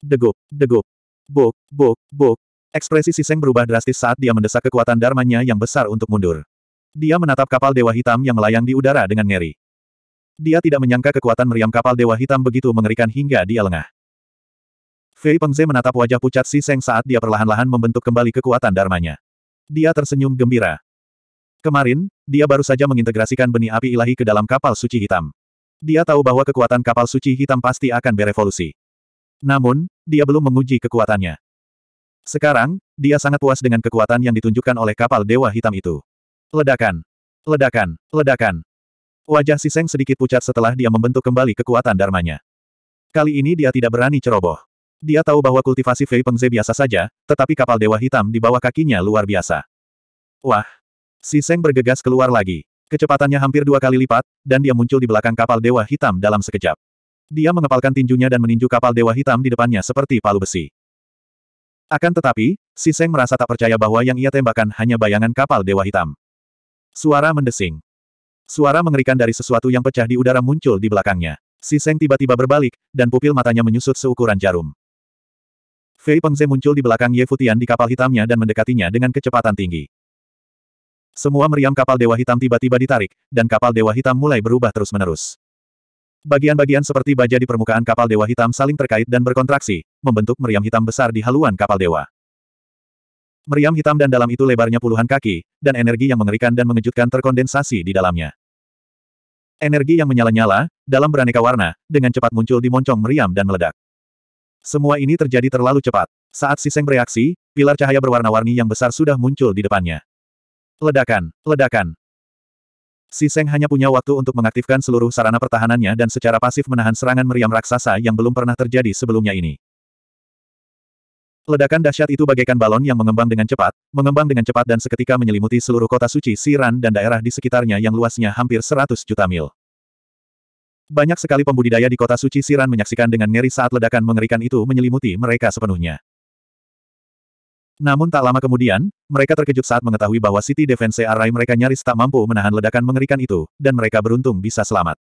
Degup, degup. buk, buk, buk. Ekspresi Siseng berubah drastis saat dia mendesak kekuatan darmanya yang besar untuk mundur. Dia menatap kapal Dewa Hitam yang melayang di udara dengan ngeri. Dia tidak menyangka kekuatan meriam kapal Dewa Hitam begitu mengerikan hingga dia lengah. Fei Pengze menatap wajah pucat Si Seng saat dia perlahan-lahan membentuk kembali kekuatan darmanya. Dia tersenyum gembira. Kemarin, dia baru saja mengintegrasikan benih api ilahi ke dalam kapal suci hitam. Dia tahu bahwa kekuatan kapal suci hitam pasti akan berevolusi. Namun, dia belum menguji kekuatannya. Sekarang, dia sangat puas dengan kekuatan yang ditunjukkan oleh kapal Dewa Hitam itu. Ledakan! Ledakan! Ledakan! Wajah si Seng sedikit pucat setelah dia membentuk kembali kekuatan darmanya. Kali ini dia tidak berani ceroboh. Dia tahu bahwa kultivasi Fei Pengze biasa saja, tetapi kapal Dewa Hitam di bawah kakinya luar biasa. Wah! Si Seng bergegas keluar lagi. Kecepatannya hampir dua kali lipat, dan dia muncul di belakang kapal Dewa Hitam dalam sekejap. Dia mengepalkan tinjunya dan meninju kapal Dewa Hitam di depannya seperti palu besi. Akan tetapi, si Seng merasa tak percaya bahwa yang ia tembakan hanya bayangan kapal Dewa Hitam. Suara mendesing. Suara mengerikan dari sesuatu yang pecah di udara muncul di belakangnya. Si Seng tiba-tiba berbalik, dan pupil matanya menyusut seukuran jarum. Fei Pengze muncul di belakang Ye Futian di kapal hitamnya dan mendekatinya dengan kecepatan tinggi. Semua meriam kapal Dewa Hitam tiba-tiba ditarik, dan kapal Dewa Hitam mulai berubah terus-menerus. Bagian-bagian seperti baja di permukaan kapal dewa hitam saling terkait dan berkontraksi, membentuk meriam hitam besar di haluan kapal dewa. Meriam hitam dan dalam itu lebarnya puluhan kaki, dan energi yang mengerikan dan mengejutkan terkondensasi di dalamnya. Energi yang menyala-nyala, dalam beraneka warna, dengan cepat muncul di moncong meriam dan meledak. Semua ini terjadi terlalu cepat. Saat Siseng bereaksi, pilar cahaya berwarna-warni yang besar sudah muncul di depannya. Ledakan, ledakan, Si Seng hanya punya waktu untuk mengaktifkan seluruh sarana pertahanannya dan secara pasif menahan serangan meriam raksasa yang belum pernah terjadi sebelumnya ini. Ledakan dahsyat itu bagaikan balon yang mengembang dengan cepat, mengembang dengan cepat dan seketika menyelimuti seluruh kota suci Siran dan daerah di sekitarnya yang luasnya hampir 100 juta mil. Banyak sekali pembudidaya di kota suci Siran menyaksikan dengan ngeri saat ledakan mengerikan itu menyelimuti mereka sepenuhnya. Namun tak lama kemudian, mereka terkejut saat mengetahui bahwa City Defense Array mereka nyaris tak mampu menahan ledakan mengerikan itu, dan mereka beruntung bisa selamat.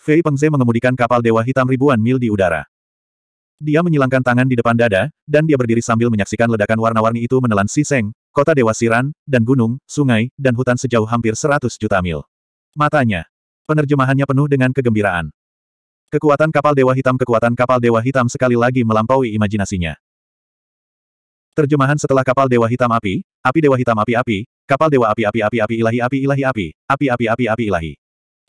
Fei Pengze mengemudikan kapal Dewa Hitam ribuan mil di udara. Dia menyilangkan tangan di depan dada, dan dia berdiri sambil menyaksikan ledakan warna-warni itu menelan Siseng, kota Dewa Siran, dan gunung, sungai, dan hutan sejauh hampir 100 juta mil. Matanya. Penerjemahannya penuh dengan kegembiraan. Kekuatan kapal Dewa Hitam Kekuatan kapal Dewa Hitam sekali lagi melampaui imajinasinya. Terjemahan setelah kapal Dewa Hitam Api, Api Dewa Hitam Api Api, Kapal Dewa Api Api Api Api Ilahi Api Ilahi Api, Api Api Api Api Ilahi.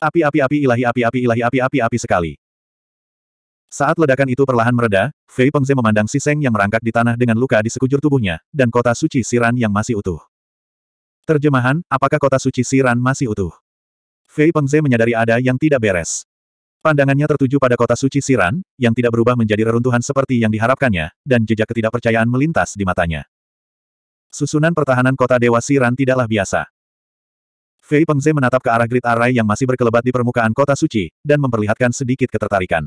Api Api Api Ilahi Api Api Ilahi Api Api Api sekali. Saat ledakan itu perlahan mereda, Fei Pengze memandang si Seng yang merangkak di tanah dengan luka di sekujur tubuhnya, dan kota suci Siran yang masih utuh. Terjemahan, apakah kota suci Siran masih utuh? Fei Pengze menyadari ada yang tidak beres. Pandangannya tertuju pada kota suci Siran, yang tidak berubah menjadi reruntuhan seperti yang diharapkannya, dan jejak ketidakpercayaan melintas di matanya. Susunan pertahanan kota Dewa Siran tidaklah biasa. Fei Pengze menatap ke arah grid array yang masih berkelebat di permukaan kota suci, dan memperlihatkan sedikit ketertarikan.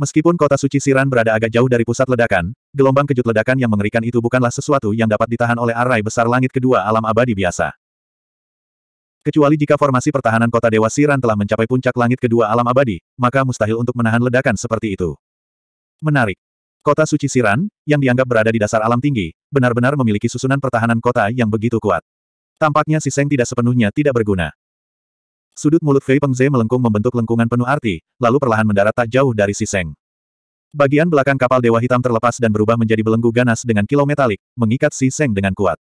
Meskipun kota suci Siran berada agak jauh dari pusat ledakan, gelombang kejut ledakan yang mengerikan itu bukanlah sesuatu yang dapat ditahan oleh array besar langit kedua alam abadi biasa. Kecuali jika formasi pertahanan kota Dewa Siran telah mencapai puncak langit kedua alam abadi, maka mustahil untuk menahan ledakan seperti itu. Menarik. Kota suci Siran, yang dianggap berada di dasar alam tinggi, benar-benar memiliki susunan pertahanan kota yang begitu kuat. Tampaknya si Seng tidak sepenuhnya tidak berguna. Sudut mulut Fei Pengze melengkung membentuk lengkungan penuh arti, lalu perlahan mendarat tak jauh dari si Seng. Bagian belakang kapal Dewa Hitam terlepas dan berubah menjadi belenggu ganas dengan kilometalik, mengikat si Seng dengan kuat.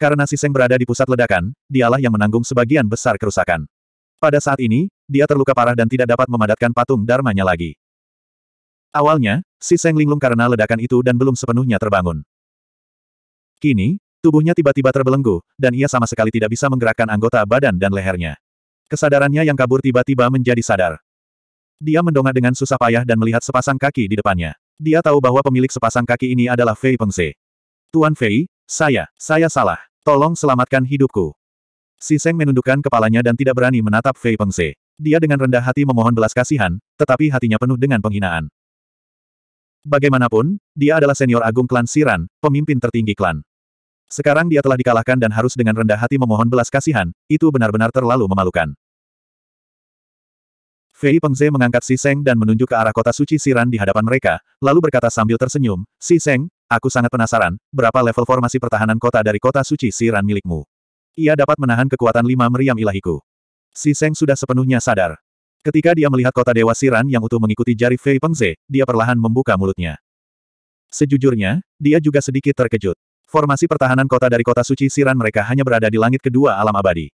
Karena si Seng berada di pusat ledakan, dialah yang menanggung sebagian besar kerusakan. Pada saat ini, dia terluka parah dan tidak dapat memadatkan patung dharmanya lagi. Awalnya, si Seng linglung karena ledakan itu dan belum sepenuhnya terbangun. Kini, tubuhnya tiba-tiba terbelenggu, dan ia sama sekali tidak bisa menggerakkan anggota badan dan lehernya. Kesadarannya yang kabur tiba-tiba menjadi sadar. Dia mendongak dengan susah payah dan melihat sepasang kaki di depannya. Dia tahu bahwa pemilik sepasang kaki ini adalah Fei Pengse. Tuan Fei, saya, saya salah. Tolong selamatkan hidupku. Si Seng menundukkan kepalanya dan tidak berani menatap Fei Pengse. Dia dengan rendah hati memohon belas kasihan, tetapi hatinya penuh dengan penghinaan. Bagaimanapun, dia adalah senior agung klan Siran, pemimpin tertinggi klan. Sekarang dia telah dikalahkan dan harus dengan rendah hati memohon belas kasihan, itu benar-benar terlalu memalukan. Fei Pengze mengangkat Si Seng dan menunjuk ke arah kota suci Siran di hadapan mereka, lalu berkata sambil tersenyum, Si Seng, Aku sangat penasaran, berapa level formasi pertahanan kota dari kota suci Siran milikmu. Ia dapat menahan kekuatan lima meriam ilahiku. Si Seng sudah sepenuhnya sadar. Ketika dia melihat kota dewa Siran yang utuh mengikuti jari Fei Pengze, dia perlahan membuka mulutnya. Sejujurnya, dia juga sedikit terkejut. Formasi pertahanan kota dari kota suci Siran mereka hanya berada di langit kedua alam abadi.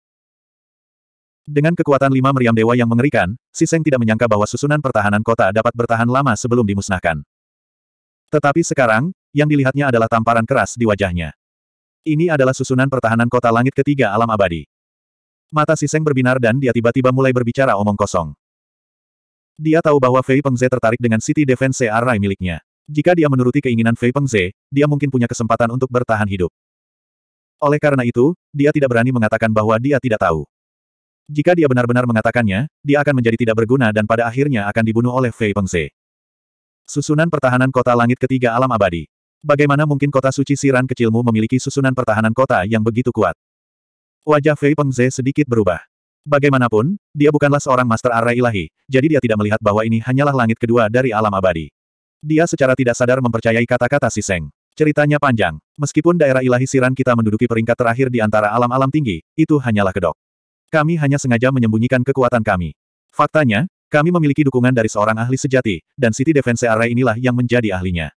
Dengan kekuatan lima meriam dewa yang mengerikan, Si Seng tidak menyangka bahwa susunan pertahanan kota dapat bertahan lama sebelum dimusnahkan. Tetapi sekarang, yang dilihatnya adalah tamparan keras di wajahnya. Ini adalah susunan pertahanan kota langit ketiga alam abadi. Mata Siseng berbinar dan dia tiba-tiba mulai berbicara omong kosong. Dia tahu bahwa Fei Pengze tertarik dengan City Defense Array miliknya. Jika dia menuruti keinginan Fei Pengze, dia mungkin punya kesempatan untuk bertahan hidup. Oleh karena itu, dia tidak berani mengatakan bahwa dia tidak tahu. Jika dia benar-benar mengatakannya, dia akan menjadi tidak berguna dan pada akhirnya akan dibunuh oleh Fei Pengze. Susunan pertahanan kota langit ketiga alam abadi. Bagaimana mungkin kota suci Siran kecilmu memiliki susunan pertahanan kota yang begitu kuat? Wajah Fei Pengze sedikit berubah. Bagaimanapun, dia bukanlah seorang master arah ilahi, jadi dia tidak melihat bahwa ini hanyalah langit kedua dari alam abadi. Dia secara tidak sadar mempercayai kata-kata si Seng. Ceritanya panjang. Meskipun daerah ilahi Siran kita menduduki peringkat terakhir di antara alam-alam tinggi, itu hanyalah kedok. Kami hanya sengaja menyembunyikan kekuatan kami. Faktanya, kami memiliki dukungan dari seorang ahli sejati, dan City Defense Array inilah yang menjadi ahlinya.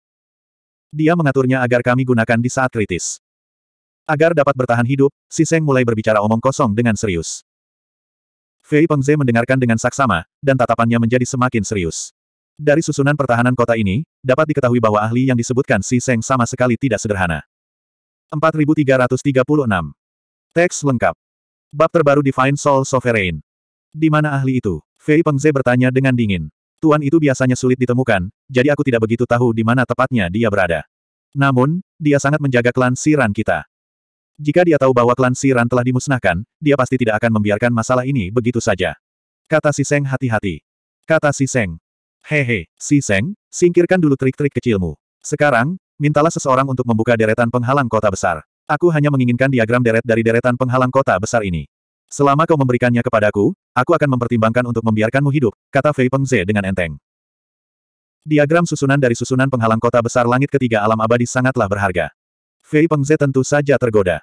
Dia mengaturnya agar kami gunakan di saat kritis. Agar dapat bertahan hidup, si Seng mulai berbicara omong kosong dengan serius. Fei Pengze mendengarkan dengan saksama, dan tatapannya menjadi semakin serius. Dari susunan pertahanan kota ini, dapat diketahui bahwa ahli yang disebutkan si Seng sama sekali tidak sederhana. 4336. Teks lengkap. Bab terbaru Divine Soul Sovereign. Di mana ahli itu? Fei Pengze bertanya dengan dingin. Tuan itu biasanya sulit ditemukan, jadi aku tidak begitu tahu di mana tepatnya dia berada. Namun, dia sangat menjaga klan Siran kita. Jika dia tahu bahwa klan Siran telah dimusnahkan, dia pasti tidak akan membiarkan masalah ini begitu saja. Kata si Seng hati-hati. Kata si Seng. Hehe, si Seng, singkirkan dulu trik-trik kecilmu. Sekarang, mintalah seseorang untuk membuka deretan penghalang kota besar. Aku hanya menginginkan diagram deret dari deretan penghalang kota besar ini. Selama kau memberikannya kepadaku, aku akan mempertimbangkan untuk membiarkanmu hidup, kata Fei Pengze dengan enteng. Diagram susunan dari susunan penghalang kota besar langit ketiga alam abadi sangatlah berharga. Fei Pengze tentu saja tergoda.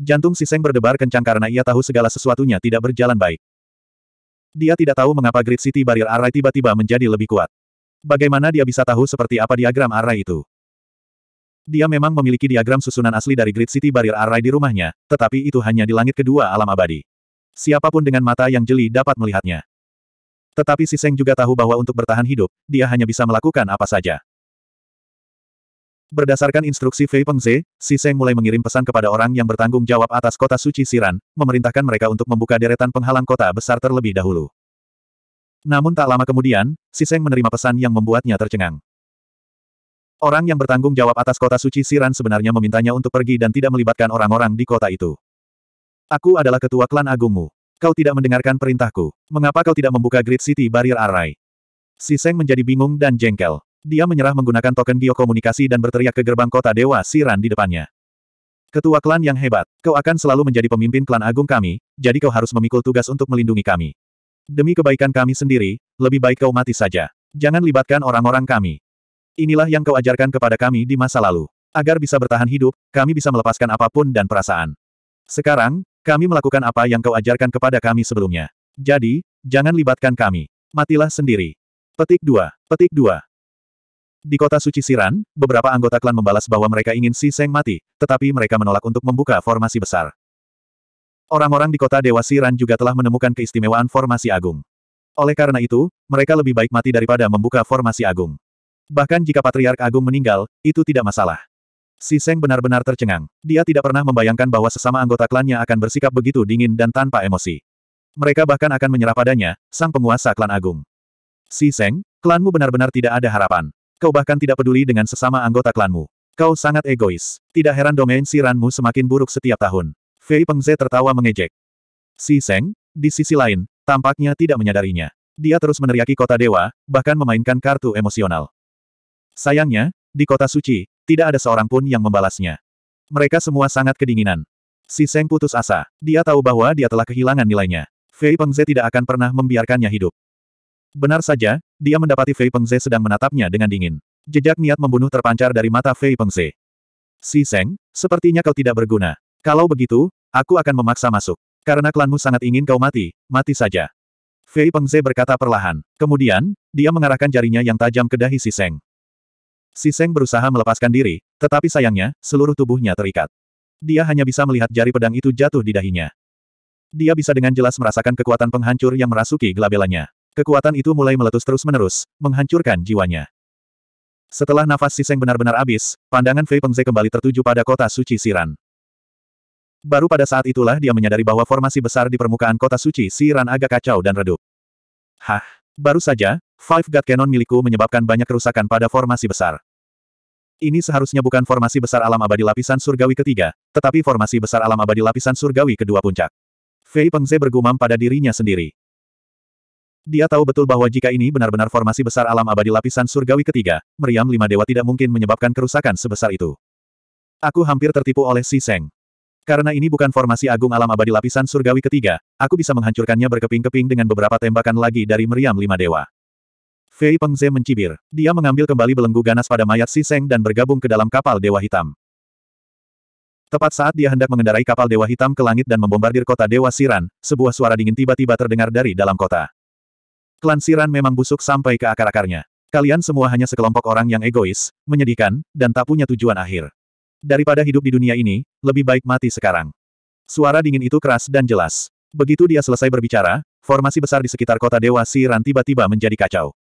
Jantung Siseng berdebar kencang karena ia tahu segala sesuatunya tidak berjalan baik. Dia tidak tahu mengapa Great City Barrier Array tiba-tiba menjadi lebih kuat. Bagaimana dia bisa tahu seperti apa diagram array itu? Dia memang memiliki diagram susunan asli dari Great City Barrier Array di rumahnya, tetapi itu hanya di langit kedua alam abadi. Siapapun dengan mata yang jeli dapat melihatnya. Tetapi si Seng juga tahu bahwa untuk bertahan hidup, dia hanya bisa melakukan apa saja. Berdasarkan instruksi Fei Pengze, si Seng mulai mengirim pesan kepada orang yang bertanggung jawab atas kota suci Siran, memerintahkan mereka untuk membuka deretan penghalang kota besar terlebih dahulu. Namun tak lama kemudian, si Seng menerima pesan yang membuatnya tercengang. Orang yang bertanggung jawab atas kota suci Siran sebenarnya memintanya untuk pergi dan tidak melibatkan orang-orang di kota itu. Aku adalah ketua klan agungmu. Kau tidak mendengarkan perintahku. Mengapa kau tidak membuka Great City Barrier Array? Si Seng menjadi bingung dan jengkel. Dia menyerah menggunakan token biokomunikasi dan berteriak ke gerbang kota Dewa Siran di depannya. Ketua klan yang hebat, kau akan selalu menjadi pemimpin klan agung kami, jadi kau harus memikul tugas untuk melindungi kami. Demi kebaikan kami sendiri, lebih baik kau mati saja. Jangan libatkan orang-orang kami. Inilah yang kau ajarkan kepada kami di masa lalu. Agar bisa bertahan hidup, kami bisa melepaskan apapun dan perasaan. Sekarang, kami melakukan apa yang kau ajarkan kepada kami sebelumnya. Jadi, jangan libatkan kami. Matilah sendiri. Petik 2. Petik 2. Di kota suci Siran, beberapa anggota klan membalas bahwa mereka ingin Si Seng mati, tetapi mereka menolak untuk membuka formasi besar. Orang-orang di kota Dewa Siran juga telah menemukan keistimewaan formasi agung. Oleh karena itu, mereka lebih baik mati daripada membuka formasi agung. Bahkan jika Patriark Agung meninggal, itu tidak masalah. Si Seng benar-benar tercengang. Dia tidak pernah membayangkan bahwa sesama anggota klannya akan bersikap begitu dingin dan tanpa emosi. Mereka bahkan akan menyerah padanya, sang penguasa klan Agung. Si Seng, klanmu benar-benar tidak ada harapan. Kau bahkan tidak peduli dengan sesama anggota klanmu. Kau sangat egois. Tidak heran domain siranmu semakin buruk setiap tahun. Fei Pengze tertawa mengejek. Si Seng, di sisi lain, tampaknya tidak menyadarinya. Dia terus meneriaki kota dewa, bahkan memainkan kartu emosional. Sayangnya, di kota suci, tidak ada seorang pun yang membalasnya. Mereka semua sangat kedinginan. Si Seng putus asa. Dia tahu bahwa dia telah kehilangan nilainya. Fei Pengze tidak akan pernah membiarkannya hidup. Benar saja, dia mendapati Fei Pengze sedang menatapnya dengan dingin. Jejak niat membunuh terpancar dari mata Fei Pengze. Si Seng, sepertinya kau tidak berguna. Kalau begitu, aku akan memaksa masuk. Karena klanmu sangat ingin kau mati, mati saja. Fei Pengze berkata perlahan. Kemudian, dia mengarahkan jarinya yang tajam ke dahi Si Seng. Si Seng berusaha melepaskan diri, tetapi sayangnya, seluruh tubuhnya terikat. Dia hanya bisa melihat jari pedang itu jatuh di dahinya. Dia bisa dengan jelas merasakan kekuatan penghancur yang merasuki gelabelannya. Kekuatan itu mulai meletus terus-menerus, menghancurkan jiwanya. Setelah nafas Si Seng benar-benar habis, pandangan Fei Pengze kembali tertuju pada kota suci Siran. Baru pada saat itulah dia menyadari bahwa formasi besar di permukaan kota suci Siran agak kacau dan redup. Hah, baru saja, Five God Cannon milikku menyebabkan banyak kerusakan pada formasi besar. Ini seharusnya bukan formasi besar alam abadi lapisan surgawi ketiga, tetapi formasi besar alam abadi lapisan surgawi kedua puncak. Fei Pengze bergumam pada dirinya sendiri. Dia tahu betul bahwa jika ini benar-benar formasi besar alam abadi lapisan surgawi ketiga, meriam lima dewa tidak mungkin menyebabkan kerusakan sebesar itu. Aku hampir tertipu oleh si Seng. Karena ini bukan formasi agung alam abadi lapisan surgawi ketiga, aku bisa menghancurkannya berkeping-keping dengan beberapa tembakan lagi dari meriam lima dewa. Fei Pengze mencibir. Dia mengambil kembali belenggu ganas pada mayat Si Seng dan bergabung ke dalam kapal Dewa Hitam. Tepat saat dia hendak mengendarai kapal Dewa Hitam ke langit dan membombardir kota Dewa Siran, sebuah suara dingin tiba-tiba terdengar dari dalam kota. Klan Siran memang busuk sampai ke akar-akarnya. Kalian semua hanya sekelompok orang yang egois, menyedihkan, dan tak punya tujuan akhir. Daripada hidup di dunia ini, lebih baik mati sekarang. Suara dingin itu keras dan jelas. Begitu dia selesai berbicara, formasi besar di sekitar kota Dewa Siran tiba-tiba menjadi kacau.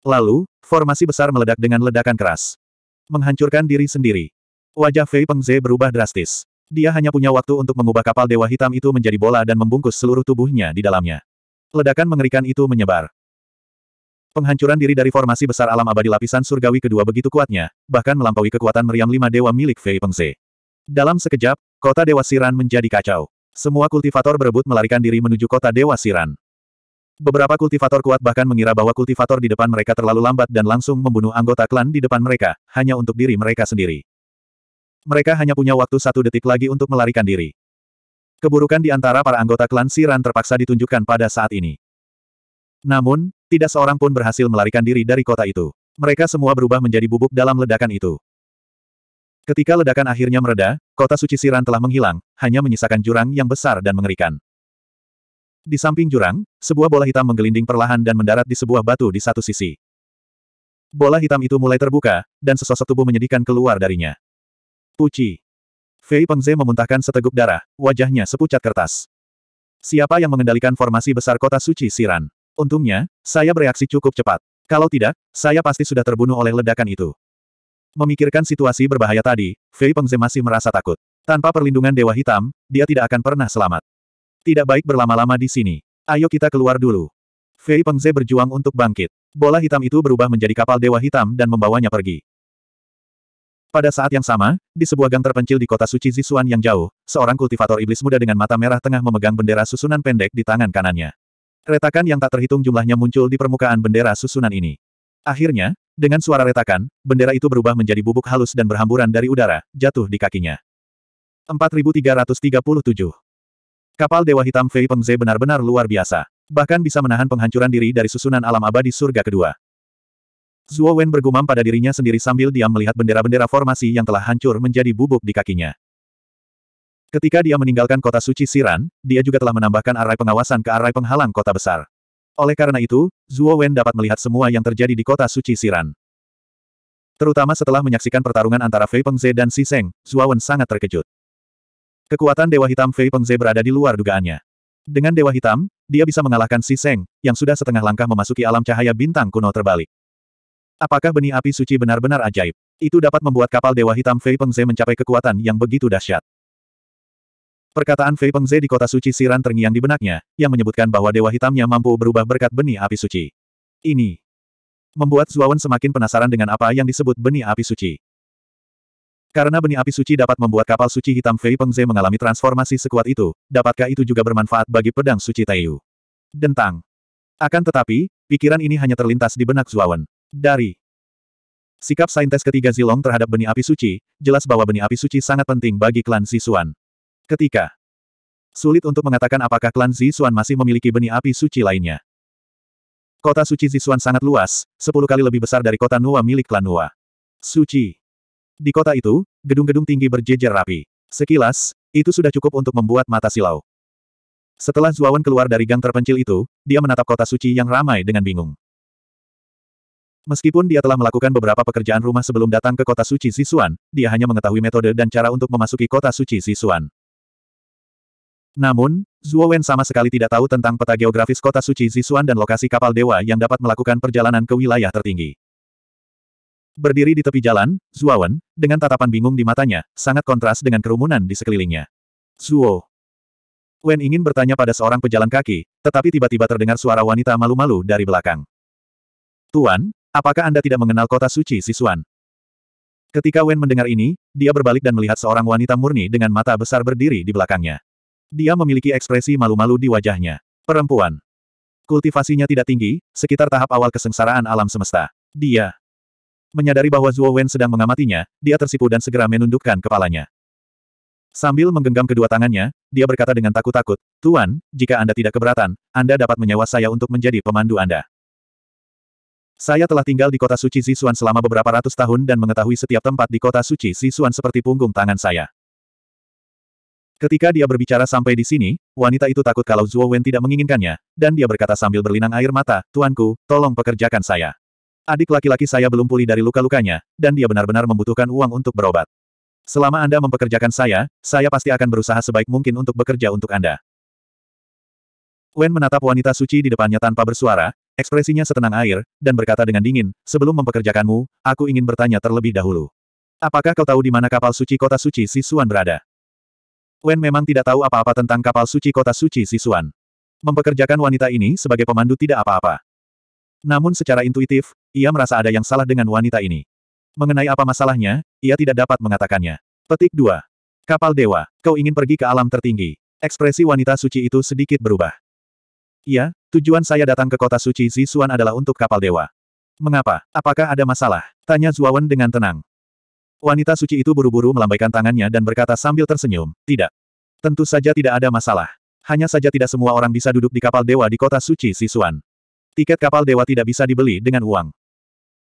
Lalu, formasi besar meledak dengan ledakan keras. Menghancurkan diri sendiri. Wajah Fei Pengze berubah drastis. Dia hanya punya waktu untuk mengubah kapal dewa hitam itu menjadi bola dan membungkus seluruh tubuhnya di dalamnya. Ledakan mengerikan itu menyebar. Penghancuran diri dari formasi besar alam abadi lapisan surgawi kedua begitu kuatnya, bahkan melampaui kekuatan meriam lima dewa milik Fei Pengze. Dalam sekejap, kota Dewa Siran menjadi kacau. Semua kultivator berebut melarikan diri menuju kota Dewa Siran. Beberapa kultivator kuat bahkan mengira bahwa kultivator di depan mereka terlalu lambat dan langsung membunuh anggota klan di depan mereka, hanya untuk diri mereka sendiri. Mereka hanya punya waktu satu detik lagi untuk melarikan diri. Keburukan di antara para anggota klan Siran terpaksa ditunjukkan pada saat ini. Namun, tidak seorang pun berhasil melarikan diri dari kota itu. Mereka semua berubah menjadi bubuk dalam ledakan itu. Ketika ledakan akhirnya mereda, kota suci Siran telah menghilang, hanya menyisakan jurang yang besar dan mengerikan. Di samping jurang, sebuah bola hitam menggelinding perlahan dan mendarat di sebuah batu di satu sisi. Bola hitam itu mulai terbuka, dan sesosok tubuh menyedihkan keluar darinya. Puci. Fei Pengze memuntahkan seteguk darah, wajahnya sepucat kertas. Siapa yang mengendalikan formasi besar kota suci Siran? Untungnya, saya bereaksi cukup cepat. Kalau tidak, saya pasti sudah terbunuh oleh ledakan itu. Memikirkan situasi berbahaya tadi, Fei Pengze masih merasa takut. Tanpa perlindungan Dewa Hitam, dia tidak akan pernah selamat. Tidak baik berlama-lama di sini. Ayo kita keluar dulu. Fei Pengze berjuang untuk bangkit. Bola hitam itu berubah menjadi kapal dewa hitam dan membawanya pergi. Pada saat yang sama, di sebuah gang terpencil di kota suci Zisuan yang jauh, seorang kultivator iblis muda dengan mata merah tengah memegang bendera susunan pendek di tangan kanannya. Retakan yang tak terhitung jumlahnya muncul di permukaan bendera susunan ini. Akhirnya, dengan suara retakan, bendera itu berubah menjadi bubuk halus dan berhamburan dari udara, jatuh di kakinya. 4337 Kapal Dewa Hitam Fei Pengze benar-benar luar biasa. Bahkan bisa menahan penghancuran diri dari susunan alam abadi surga kedua. Zuo Wen bergumam pada dirinya sendiri sambil diam melihat bendera-bendera formasi yang telah hancur menjadi bubuk di kakinya. Ketika dia meninggalkan kota suci Siran, dia juga telah menambahkan arai pengawasan ke arai penghalang kota besar. Oleh karena itu, Zuo Wen dapat melihat semua yang terjadi di kota suci Siran. Terutama setelah menyaksikan pertarungan antara Fei Pengze dan Si Seng, Zuo Wen sangat terkejut. Kekuatan Dewa Hitam Fei Pengze berada di luar dugaannya. Dengan Dewa Hitam, dia bisa mengalahkan Si Seng, yang sudah setengah langkah memasuki alam cahaya bintang kuno terbalik. Apakah benih api suci benar-benar ajaib? Itu dapat membuat kapal Dewa Hitam Fei Pengze mencapai kekuatan yang begitu dahsyat. Perkataan Fei Pengze di kota suci Siran terngiang di benaknya, yang menyebutkan bahwa Dewa Hitamnya mampu berubah berkat benih api suci. Ini membuat Zuawan semakin penasaran dengan apa yang disebut benih api suci. Karena benih api suci dapat membuat kapal suci hitam Fei Pengze mengalami transformasi sekuat itu, dapatkah itu juga bermanfaat bagi pedang suci Taiyu? Dentang. Akan tetapi, pikiran ini hanya terlintas di benak Zuawan. Dari sikap saintes ketiga Zilong terhadap benih api suci, jelas bahwa benih api suci sangat penting bagi klan Zisuan. Ketika sulit untuk mengatakan apakah klan Zisuan masih memiliki benih api suci lainnya. Kota suci Zisuan sangat luas, sepuluh kali lebih besar dari kota Nuwa milik klan Nuwa. Suci. Di kota itu, gedung-gedung tinggi berjejer rapi. Sekilas, itu sudah cukup untuk membuat mata silau. Setelah Zuawan keluar dari gang terpencil itu, dia menatap kota suci yang ramai dengan bingung. Meskipun dia telah melakukan beberapa pekerjaan rumah sebelum datang ke kota suci Sisuan, dia hanya mengetahui metode dan cara untuk memasuki kota suci Sisuan. Namun, Zuo Wen sama sekali tidak tahu tentang peta geografis kota suci Sisuan dan lokasi kapal dewa yang dapat melakukan perjalanan ke wilayah tertinggi. Berdiri di tepi jalan, Zuawan, dengan tatapan bingung di matanya, sangat kontras dengan kerumunan di sekelilingnya. Zuo. Wen ingin bertanya pada seorang pejalan kaki, tetapi tiba-tiba terdengar suara wanita malu-malu dari belakang. Tuan, apakah Anda tidak mengenal kota suci Sisuan? Ketika Wen mendengar ini, dia berbalik dan melihat seorang wanita murni dengan mata besar berdiri di belakangnya. Dia memiliki ekspresi malu-malu di wajahnya. Perempuan. Kultivasinya tidak tinggi, sekitar tahap awal kesengsaraan alam semesta. Dia Menyadari bahwa Zuo Wen sedang mengamatinya, dia tersipu dan segera menundukkan kepalanya. Sambil menggenggam kedua tangannya, dia berkata dengan takut-takut, Tuan, jika Anda tidak keberatan, Anda dapat menyewa saya untuk menjadi pemandu Anda. Saya telah tinggal di kota suci Zisuan selama beberapa ratus tahun dan mengetahui setiap tempat di kota suci Zisuan seperti punggung tangan saya. Ketika dia berbicara sampai di sini, wanita itu takut kalau Zuo Wen tidak menginginkannya, dan dia berkata sambil berlinang air mata, Tuanku, tolong pekerjakan saya. Adik laki-laki saya belum pulih dari luka-lukanya, dan dia benar-benar membutuhkan uang untuk berobat. Selama Anda mempekerjakan saya, saya pasti akan berusaha sebaik mungkin untuk bekerja untuk Anda. Wen menatap wanita suci di depannya tanpa bersuara, ekspresinya setenang air, dan berkata dengan dingin, sebelum mempekerjakanmu, aku ingin bertanya terlebih dahulu. Apakah kau tahu di mana kapal suci kota suci Sisuan berada? Wen memang tidak tahu apa-apa tentang kapal suci kota suci Sisuan. Mempekerjakan wanita ini sebagai pemandu tidak apa-apa. Namun secara intuitif, ia merasa ada yang salah dengan wanita ini. Mengenai apa masalahnya, ia tidak dapat mengatakannya. Petik 2. Kapal Dewa, kau ingin pergi ke alam tertinggi. Ekspresi wanita suci itu sedikit berubah. Iya, tujuan saya datang ke kota suci Zisuan adalah untuk kapal dewa. Mengapa? Apakah ada masalah? Tanya Zuawan dengan tenang. Wanita suci itu buru-buru melambaikan tangannya dan berkata sambil tersenyum, tidak. Tentu saja tidak ada masalah. Hanya saja tidak semua orang bisa duduk di kapal dewa di kota suci Sisuan. Tiket kapal dewa tidak bisa dibeli dengan uang.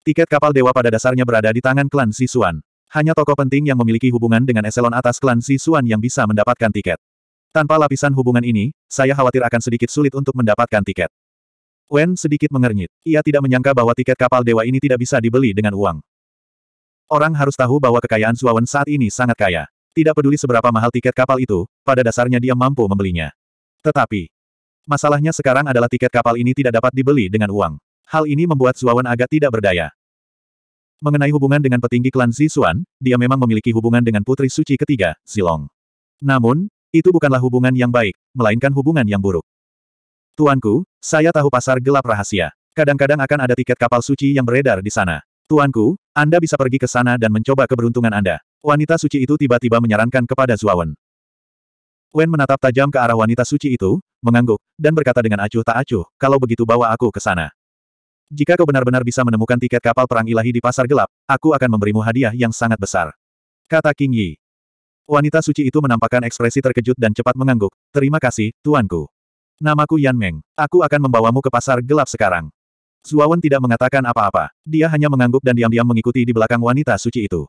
Tiket kapal dewa pada dasarnya berada di tangan klan Sisuan. Hanya tokoh penting yang memiliki hubungan dengan eselon atas klan Sisuan yang bisa mendapatkan tiket. Tanpa lapisan hubungan ini, saya khawatir akan sedikit sulit untuk mendapatkan tiket. Wen sedikit mengernyit. Ia tidak menyangka bahwa tiket kapal dewa ini tidak bisa dibeli dengan uang. Orang harus tahu bahwa kekayaan Suawen saat ini sangat kaya. Tidak peduli seberapa mahal tiket kapal itu, pada dasarnya dia mampu membelinya. Tetapi, Masalahnya sekarang adalah tiket kapal ini tidak dapat dibeli dengan uang. Hal ini membuat Zuawan agak tidak berdaya. Mengenai hubungan dengan petinggi klan Zisuan, dia memang memiliki hubungan dengan Putri Suci ketiga, Zilong. Namun, itu bukanlah hubungan yang baik, melainkan hubungan yang buruk. Tuanku, saya tahu pasar gelap rahasia. Kadang-kadang akan ada tiket kapal suci yang beredar di sana. Tuanku, Anda bisa pergi ke sana dan mencoba keberuntungan Anda. Wanita suci itu tiba-tiba menyarankan kepada Zuawan. Wen menatap tajam ke arah wanita suci itu, mengangguk, dan berkata dengan acuh tak acuh, kalau begitu bawa aku ke sana. Jika kau benar-benar bisa menemukan tiket kapal perang ilahi di pasar gelap, aku akan memberimu hadiah yang sangat besar. Kata King Yi. Wanita suci itu menampakkan ekspresi terkejut dan cepat mengangguk, terima kasih, tuanku. Namaku Yan Meng, aku akan membawamu ke pasar gelap sekarang. Zuawan tidak mengatakan apa-apa, dia hanya mengangguk dan diam-diam mengikuti di belakang wanita suci itu.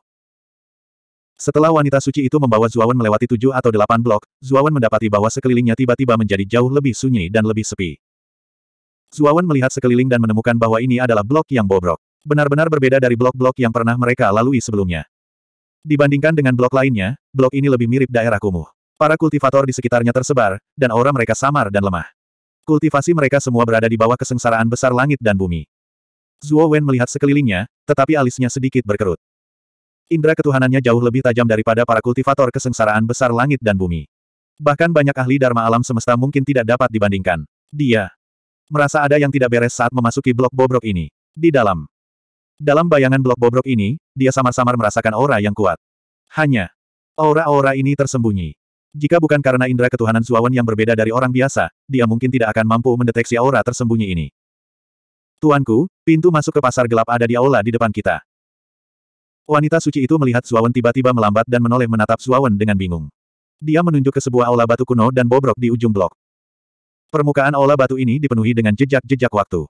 Setelah wanita suci itu membawa Zuawan melewati tujuh atau delapan blok, Zuawan mendapati bahwa sekelilingnya tiba-tiba menjadi jauh lebih sunyi dan lebih sepi. Zuawan melihat sekeliling dan menemukan bahwa ini adalah blok yang bobrok. Benar-benar berbeda dari blok-blok yang pernah mereka lalui sebelumnya. Dibandingkan dengan blok lainnya, blok ini lebih mirip daerah kumuh. Para kultivator di sekitarnya tersebar, dan aura mereka samar dan lemah. Kultivasi mereka semua berada di bawah kesengsaraan besar langit dan bumi. Zuo Wen melihat sekelilingnya, tetapi alisnya sedikit berkerut. Indra ketuhanannya jauh lebih tajam daripada para kultivator kesengsaraan besar langit dan bumi. Bahkan banyak ahli Dharma alam semesta mungkin tidak dapat dibandingkan. Dia merasa ada yang tidak beres saat memasuki blok bobrok ini. Di dalam. Dalam bayangan blok bobrok ini, dia samar-samar merasakan aura yang kuat. Hanya aura-aura ini tersembunyi. Jika bukan karena indera ketuhanan Zuawan yang berbeda dari orang biasa, dia mungkin tidak akan mampu mendeteksi aura tersembunyi ini. Tuanku, pintu masuk ke pasar gelap ada di aula di depan kita. Wanita suci itu melihat Suawan tiba-tiba melambat dan menoleh menatap Suawan dengan bingung. Dia menunjuk ke sebuah aula batu kuno dan bobrok di ujung blok. Permukaan aula batu ini dipenuhi dengan jejak-jejak waktu.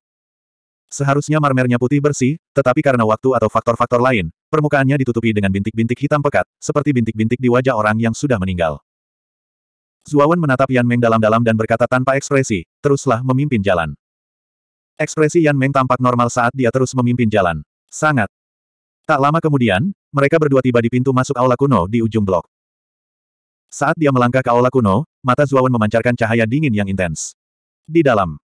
Seharusnya marmernya putih bersih, tetapi karena waktu atau faktor-faktor lain, permukaannya ditutupi dengan bintik-bintik hitam pekat, seperti bintik-bintik di wajah orang yang sudah meninggal. Zuawan menatap Yan Meng dalam-dalam dan berkata tanpa ekspresi, teruslah memimpin jalan. Ekspresi Yan Meng tampak normal saat dia terus memimpin jalan. Sangat, Tak lama kemudian, mereka berdua tiba di pintu masuk aula kuno di ujung blok. Saat dia melangkah ke aula kuno, mata Zuawan memancarkan cahaya dingin yang intens. Di dalam.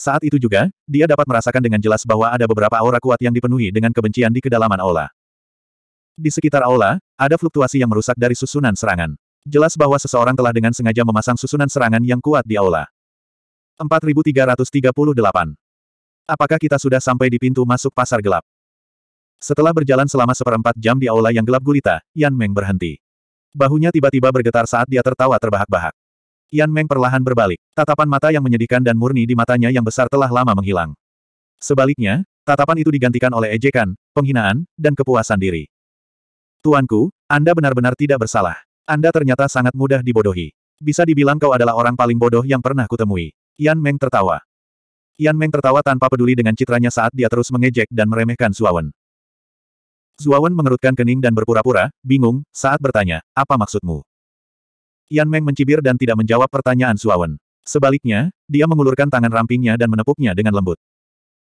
Saat itu juga, dia dapat merasakan dengan jelas bahwa ada beberapa aura kuat yang dipenuhi dengan kebencian di kedalaman aula. Di sekitar aula, ada fluktuasi yang merusak dari susunan serangan. Jelas bahwa seseorang telah dengan sengaja memasang susunan serangan yang kuat di aula. 4338. Apakah kita sudah sampai di pintu masuk pasar gelap? Setelah berjalan selama seperempat jam di aula yang gelap gulita, Yan Meng berhenti. Bahunya tiba-tiba bergetar saat dia tertawa terbahak-bahak. Yan Meng perlahan berbalik. Tatapan mata yang menyedihkan dan murni di matanya yang besar telah lama menghilang. Sebaliknya, tatapan itu digantikan oleh ejekan, penghinaan, dan kepuasan diri. Tuanku, Anda benar-benar tidak bersalah. Anda ternyata sangat mudah dibodohi. Bisa dibilang kau adalah orang paling bodoh yang pernah kutemui. Yan Meng tertawa. Yan Meng tertawa tanpa peduli dengan citranya saat dia terus mengejek dan meremehkan Suawen. Zuawan mengerutkan kening dan berpura-pura, bingung, saat bertanya, apa maksudmu? Yan Meng mencibir dan tidak menjawab pertanyaan Zuawan. Sebaliknya, dia mengulurkan tangan rampingnya dan menepuknya dengan lembut.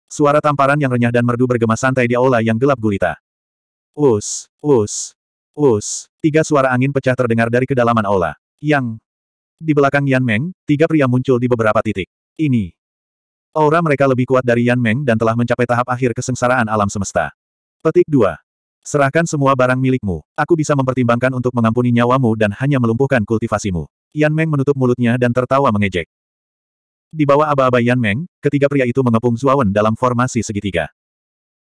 Suara tamparan yang renyah dan merdu bergema santai di aula yang gelap gulita. Us, us, us. Tiga suara angin pecah terdengar dari kedalaman aula. Yang di belakang Yan Meng, tiga pria muncul di beberapa titik. Ini. Aura mereka lebih kuat dari Yan Meng dan telah mencapai tahap akhir kesengsaraan alam semesta. Petik 2. Serahkan semua barang milikmu. Aku bisa mempertimbangkan untuk mengampuni nyawamu dan hanya melumpuhkan kultivasimu. Yan Meng menutup mulutnya dan tertawa mengejek. Di bawah aba-aba Yan Meng, ketiga pria itu mengepung Zuawan dalam formasi segitiga.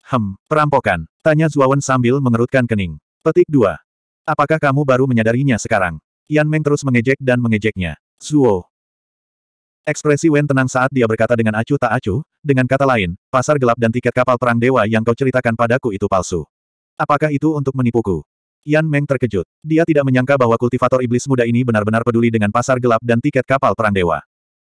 Hem, perampokan. Tanya Zuawan sambil mengerutkan kening. Petik 2. Apakah kamu baru menyadarinya sekarang? Yan Meng terus mengejek dan mengejeknya. Zuo. Ekspresi Wen tenang saat dia berkata dengan acuh tak acuh, dengan kata lain, pasar gelap dan tiket kapal perang dewa yang kau ceritakan padaku itu palsu. Apakah itu untuk menipuku? Yan Meng terkejut. Dia tidak menyangka bahwa kultivator iblis muda ini benar-benar peduli dengan pasar gelap dan tiket kapal perang dewa.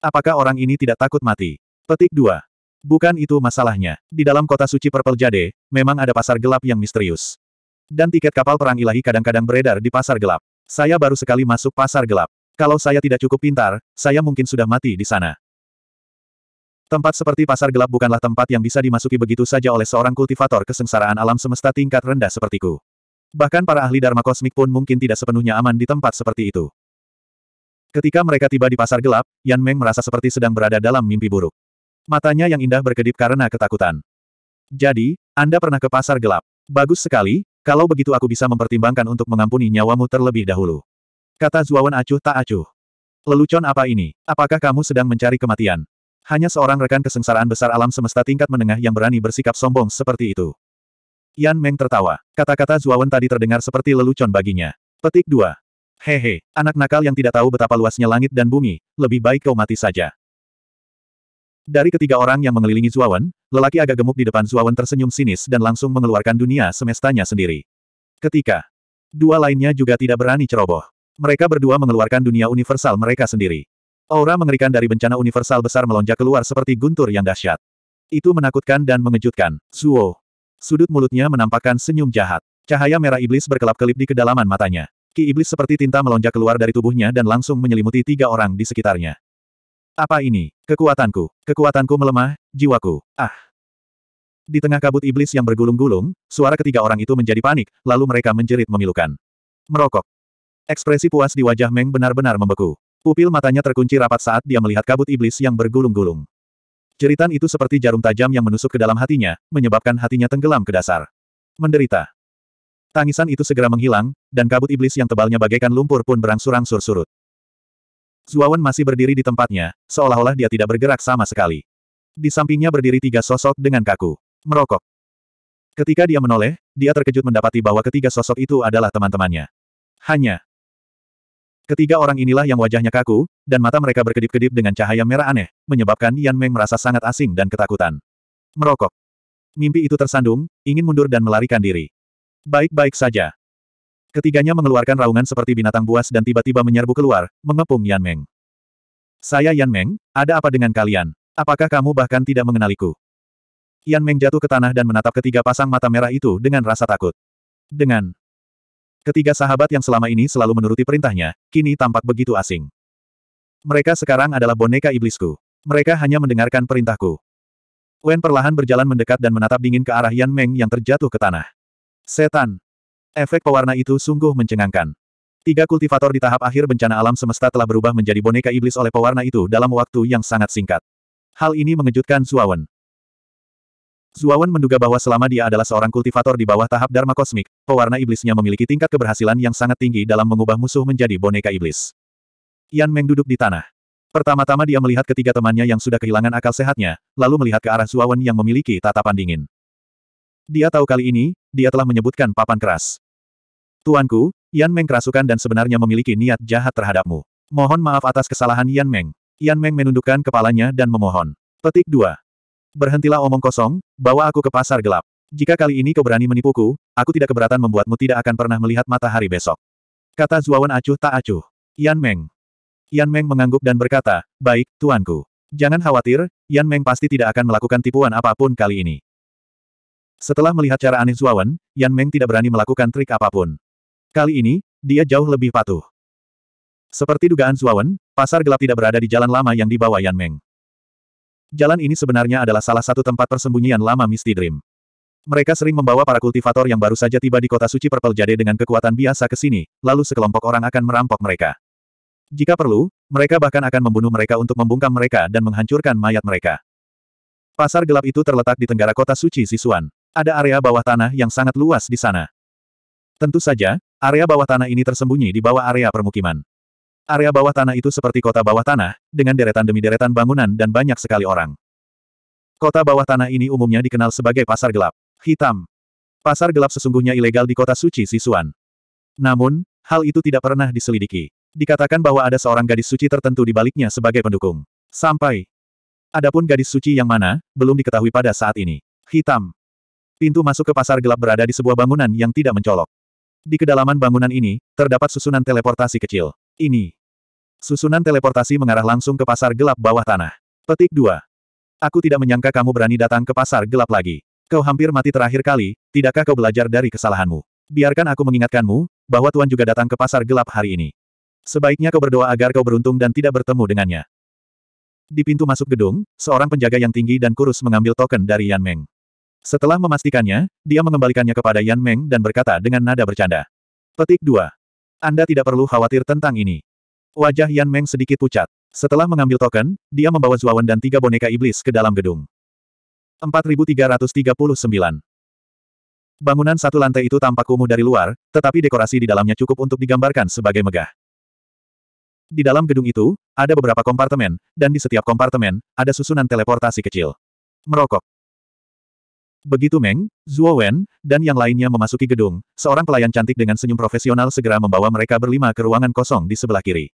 Apakah orang ini tidak takut mati? Petik 2. Bukan itu masalahnya. Di dalam kota suci Purple Jade, memang ada pasar gelap yang misterius. Dan tiket kapal perang ilahi kadang-kadang beredar di pasar gelap. Saya baru sekali masuk pasar gelap. Kalau saya tidak cukup pintar, saya mungkin sudah mati di sana. Tempat seperti pasar gelap bukanlah tempat yang bisa dimasuki begitu saja oleh seorang kultivator kesengsaraan alam semesta tingkat rendah sepertiku. Bahkan para ahli Dharma kosmik pun mungkin tidak sepenuhnya aman di tempat seperti itu. Ketika mereka tiba di pasar gelap, Yan Meng merasa seperti sedang berada dalam mimpi buruk. Matanya yang indah berkedip karena ketakutan. Jadi, Anda pernah ke pasar gelap. Bagus sekali, kalau begitu aku bisa mempertimbangkan untuk mengampuni nyawamu terlebih dahulu. Kata Zuawan acuh tak acuh. Lelucon apa ini? Apakah kamu sedang mencari kematian? Hanya seorang rekan kesengsaraan besar alam semesta tingkat menengah yang berani bersikap sombong seperti itu. Yan Meng tertawa. Kata-kata Zuawan tadi terdengar seperti lelucon baginya. Petik 2. Hehe, anak nakal yang tidak tahu betapa luasnya langit dan bumi, lebih baik kau mati saja. Dari ketiga orang yang mengelilingi Zuawan, lelaki agak gemuk di depan Zuawan tersenyum sinis dan langsung mengeluarkan dunia semestanya sendiri. Ketika dua lainnya juga tidak berani ceroboh, mereka berdua mengeluarkan dunia universal mereka sendiri. Aura mengerikan dari bencana universal besar melonjak keluar seperti guntur yang dahsyat. Itu menakutkan dan mengejutkan. Suo. Sudut mulutnya menampakkan senyum jahat. Cahaya merah iblis berkelap-kelip di kedalaman matanya. Ki iblis seperti tinta melonjak keluar dari tubuhnya dan langsung menyelimuti tiga orang di sekitarnya. Apa ini? Kekuatanku. Kekuatanku melemah, jiwaku. Ah. Di tengah kabut iblis yang bergulung-gulung, suara ketiga orang itu menjadi panik, lalu mereka menjerit memilukan. Merokok. Ekspresi puas di wajah Meng benar-benar membeku. Pupil matanya terkunci rapat saat dia melihat kabut iblis yang bergulung-gulung. Jeritan itu seperti jarum tajam yang menusuk ke dalam hatinya, menyebabkan hatinya tenggelam ke dasar. Menderita. Tangisan itu segera menghilang, dan kabut iblis yang tebalnya bagaikan lumpur pun berangsur-angsur surut. Zuawan masih berdiri di tempatnya, seolah-olah dia tidak bergerak sama sekali. Di sampingnya berdiri tiga sosok dengan kaku. Merokok. Ketika dia menoleh, dia terkejut mendapati bahwa ketiga sosok itu adalah teman-temannya. Hanya Ketiga orang inilah yang wajahnya kaku, dan mata mereka berkedip-kedip dengan cahaya merah aneh, menyebabkan Yan Meng merasa sangat asing dan ketakutan. Merokok. Mimpi itu tersandung, ingin mundur dan melarikan diri. Baik-baik saja. Ketiganya mengeluarkan raungan seperti binatang buas dan tiba-tiba menyerbu keluar, mengepung Yan Meng. Saya Yan Meng, ada apa dengan kalian? Apakah kamu bahkan tidak mengenaliku? Yan Meng jatuh ke tanah dan menatap ketiga pasang mata merah itu dengan rasa takut. Dengan Ketiga sahabat yang selama ini selalu menuruti perintahnya, kini tampak begitu asing. Mereka sekarang adalah boneka iblisku. Mereka hanya mendengarkan perintahku. Wen perlahan berjalan mendekat dan menatap dingin ke arah Yan Meng yang terjatuh ke tanah. Setan! Efek pewarna itu sungguh mencengangkan. Tiga kultivator di tahap akhir bencana alam semesta telah berubah menjadi boneka iblis oleh pewarna itu dalam waktu yang sangat singkat. Hal ini mengejutkan Wen. Zuawan menduga bahwa selama dia adalah seorang kultivator di bawah tahap Dharma Kosmik, pewarna iblisnya memiliki tingkat keberhasilan yang sangat tinggi dalam mengubah musuh menjadi boneka iblis. Yan Meng duduk di tanah. Pertama-tama dia melihat ketiga temannya yang sudah kehilangan akal sehatnya, lalu melihat ke arah Zuawan yang memiliki tatapan dingin. Dia tahu kali ini, dia telah menyebutkan papan keras. Tuanku, Yan Meng kerasukan dan sebenarnya memiliki niat jahat terhadapmu. Mohon maaf atas kesalahan Yan Meng. Yan Meng menundukkan kepalanya dan memohon. Petik 2. Berhentilah omong kosong, bawa aku ke pasar gelap. Jika kali ini kau berani menipuku, aku tidak keberatan membuatmu tidak akan pernah melihat matahari besok. Kata Zuawan acuh tak acuh. Yan Meng. Yan Meng mengangguk dan berkata, baik, tuanku. Jangan khawatir, Yan Meng pasti tidak akan melakukan tipuan apapun kali ini. Setelah melihat cara aneh Zuawan, Yan Meng tidak berani melakukan trik apapun. Kali ini, dia jauh lebih patuh. Seperti dugaan Zuawan, pasar gelap tidak berada di jalan lama yang dibawa Yan Meng. Jalan ini sebenarnya adalah salah satu tempat persembunyian lama Misty Dream. Mereka sering membawa para kultivator yang baru saja tiba di kota suci Purple Jade dengan kekuatan biasa ke sini, lalu sekelompok orang akan merampok mereka. Jika perlu, mereka bahkan akan membunuh mereka untuk membungkam mereka dan menghancurkan mayat mereka. Pasar gelap itu terletak di tenggara kota suci Sisuan. Ada area bawah tanah yang sangat luas di sana. Tentu saja, area bawah tanah ini tersembunyi di bawah area permukiman. Area bawah tanah itu seperti kota bawah tanah, dengan deretan demi deretan bangunan dan banyak sekali orang. Kota bawah tanah ini umumnya dikenal sebagai pasar gelap. Hitam. Pasar gelap sesungguhnya ilegal di kota suci Sisuan. Namun, hal itu tidak pernah diselidiki. Dikatakan bahwa ada seorang gadis suci tertentu di baliknya sebagai pendukung. Sampai. Adapun gadis suci yang mana, belum diketahui pada saat ini. Hitam. Pintu masuk ke pasar gelap berada di sebuah bangunan yang tidak mencolok. Di kedalaman bangunan ini, terdapat susunan teleportasi kecil ini. Susunan teleportasi mengarah langsung ke pasar gelap bawah tanah. Petik 2. Aku tidak menyangka kamu berani datang ke pasar gelap lagi. Kau hampir mati terakhir kali, tidakkah kau belajar dari kesalahanmu? Biarkan aku mengingatkanmu, bahwa Tuan juga datang ke pasar gelap hari ini. Sebaiknya kau berdoa agar kau beruntung dan tidak bertemu dengannya. Di pintu masuk gedung, seorang penjaga yang tinggi dan kurus mengambil token dari Yan Meng. Setelah memastikannya, dia mengembalikannya kepada Yan Meng dan berkata dengan nada bercanda. Petik 2. Anda tidak perlu khawatir tentang ini. Wajah Yan Meng sedikit pucat. Setelah mengambil token, dia membawa Zuawan dan tiga boneka iblis ke dalam gedung. 4339 Bangunan satu lantai itu tampak kumuh dari luar, tetapi dekorasi di dalamnya cukup untuk digambarkan sebagai megah. Di dalam gedung itu, ada beberapa kompartemen, dan di setiap kompartemen, ada susunan teleportasi kecil. Merokok. Begitu Meng, Zhuo Wen, dan yang lainnya memasuki gedung, seorang pelayan cantik dengan senyum profesional segera membawa mereka berlima ke ruangan kosong di sebelah kiri.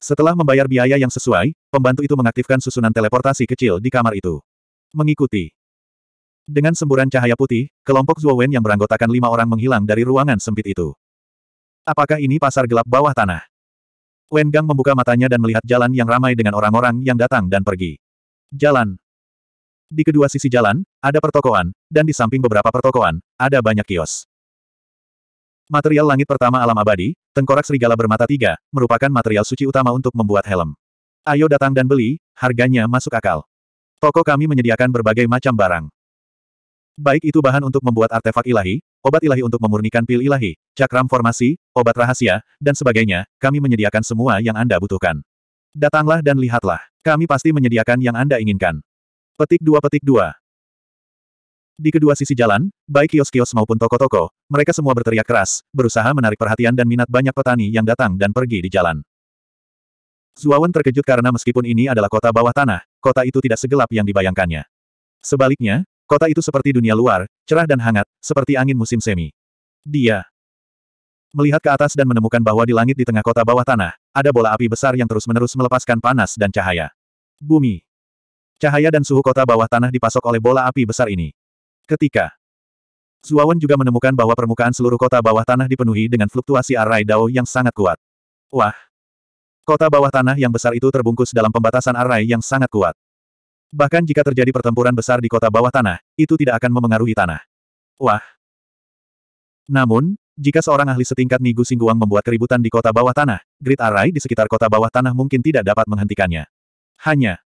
Setelah membayar biaya yang sesuai, pembantu itu mengaktifkan susunan teleportasi kecil di kamar itu. Mengikuti. Dengan semburan cahaya putih, kelompok Zhuo Wen yang beranggotakan lima orang menghilang dari ruangan sempit itu. Apakah ini pasar gelap bawah tanah? Wen Gang membuka matanya dan melihat jalan yang ramai dengan orang-orang yang datang dan pergi. Jalan, di kedua sisi jalan, ada pertokoan, dan di samping beberapa pertokoan, ada banyak kios. Material langit pertama alam abadi, tengkorak serigala bermata tiga, merupakan material suci utama untuk membuat helm. Ayo datang dan beli, harganya masuk akal. Toko kami menyediakan berbagai macam barang. Baik itu bahan untuk membuat artefak ilahi, obat ilahi untuk memurnikan pil ilahi, cakram formasi, obat rahasia, dan sebagainya, kami menyediakan semua yang Anda butuhkan. Datanglah dan lihatlah. Kami pasti menyediakan yang Anda inginkan. Petik 2 petik 2. Di kedua sisi jalan, baik kios-kios maupun toko-toko, mereka semua berteriak keras, berusaha menarik perhatian dan minat banyak petani yang datang dan pergi di jalan. Zuawan terkejut karena meskipun ini adalah kota bawah tanah, kota itu tidak segelap yang dibayangkannya. Sebaliknya, kota itu seperti dunia luar, cerah dan hangat, seperti angin musim semi. Dia melihat ke atas dan menemukan bahwa di langit di tengah kota bawah tanah, ada bola api besar yang terus-menerus melepaskan panas dan cahaya. Bumi Cahaya dan suhu kota bawah tanah dipasok oleh bola api besar ini. Ketika Zuawan juga menemukan bahwa permukaan seluruh kota bawah tanah dipenuhi dengan fluktuasi arai dao yang sangat kuat. Wah! Kota bawah tanah yang besar itu terbungkus dalam pembatasan arai yang sangat kuat. Bahkan jika terjadi pertempuran besar di kota bawah tanah, itu tidak akan memengaruhi tanah. Wah! Namun, jika seorang ahli setingkat Nigu Singguang membuat keributan di kota bawah tanah, grid arai di sekitar kota bawah tanah mungkin tidak dapat menghentikannya. Hanya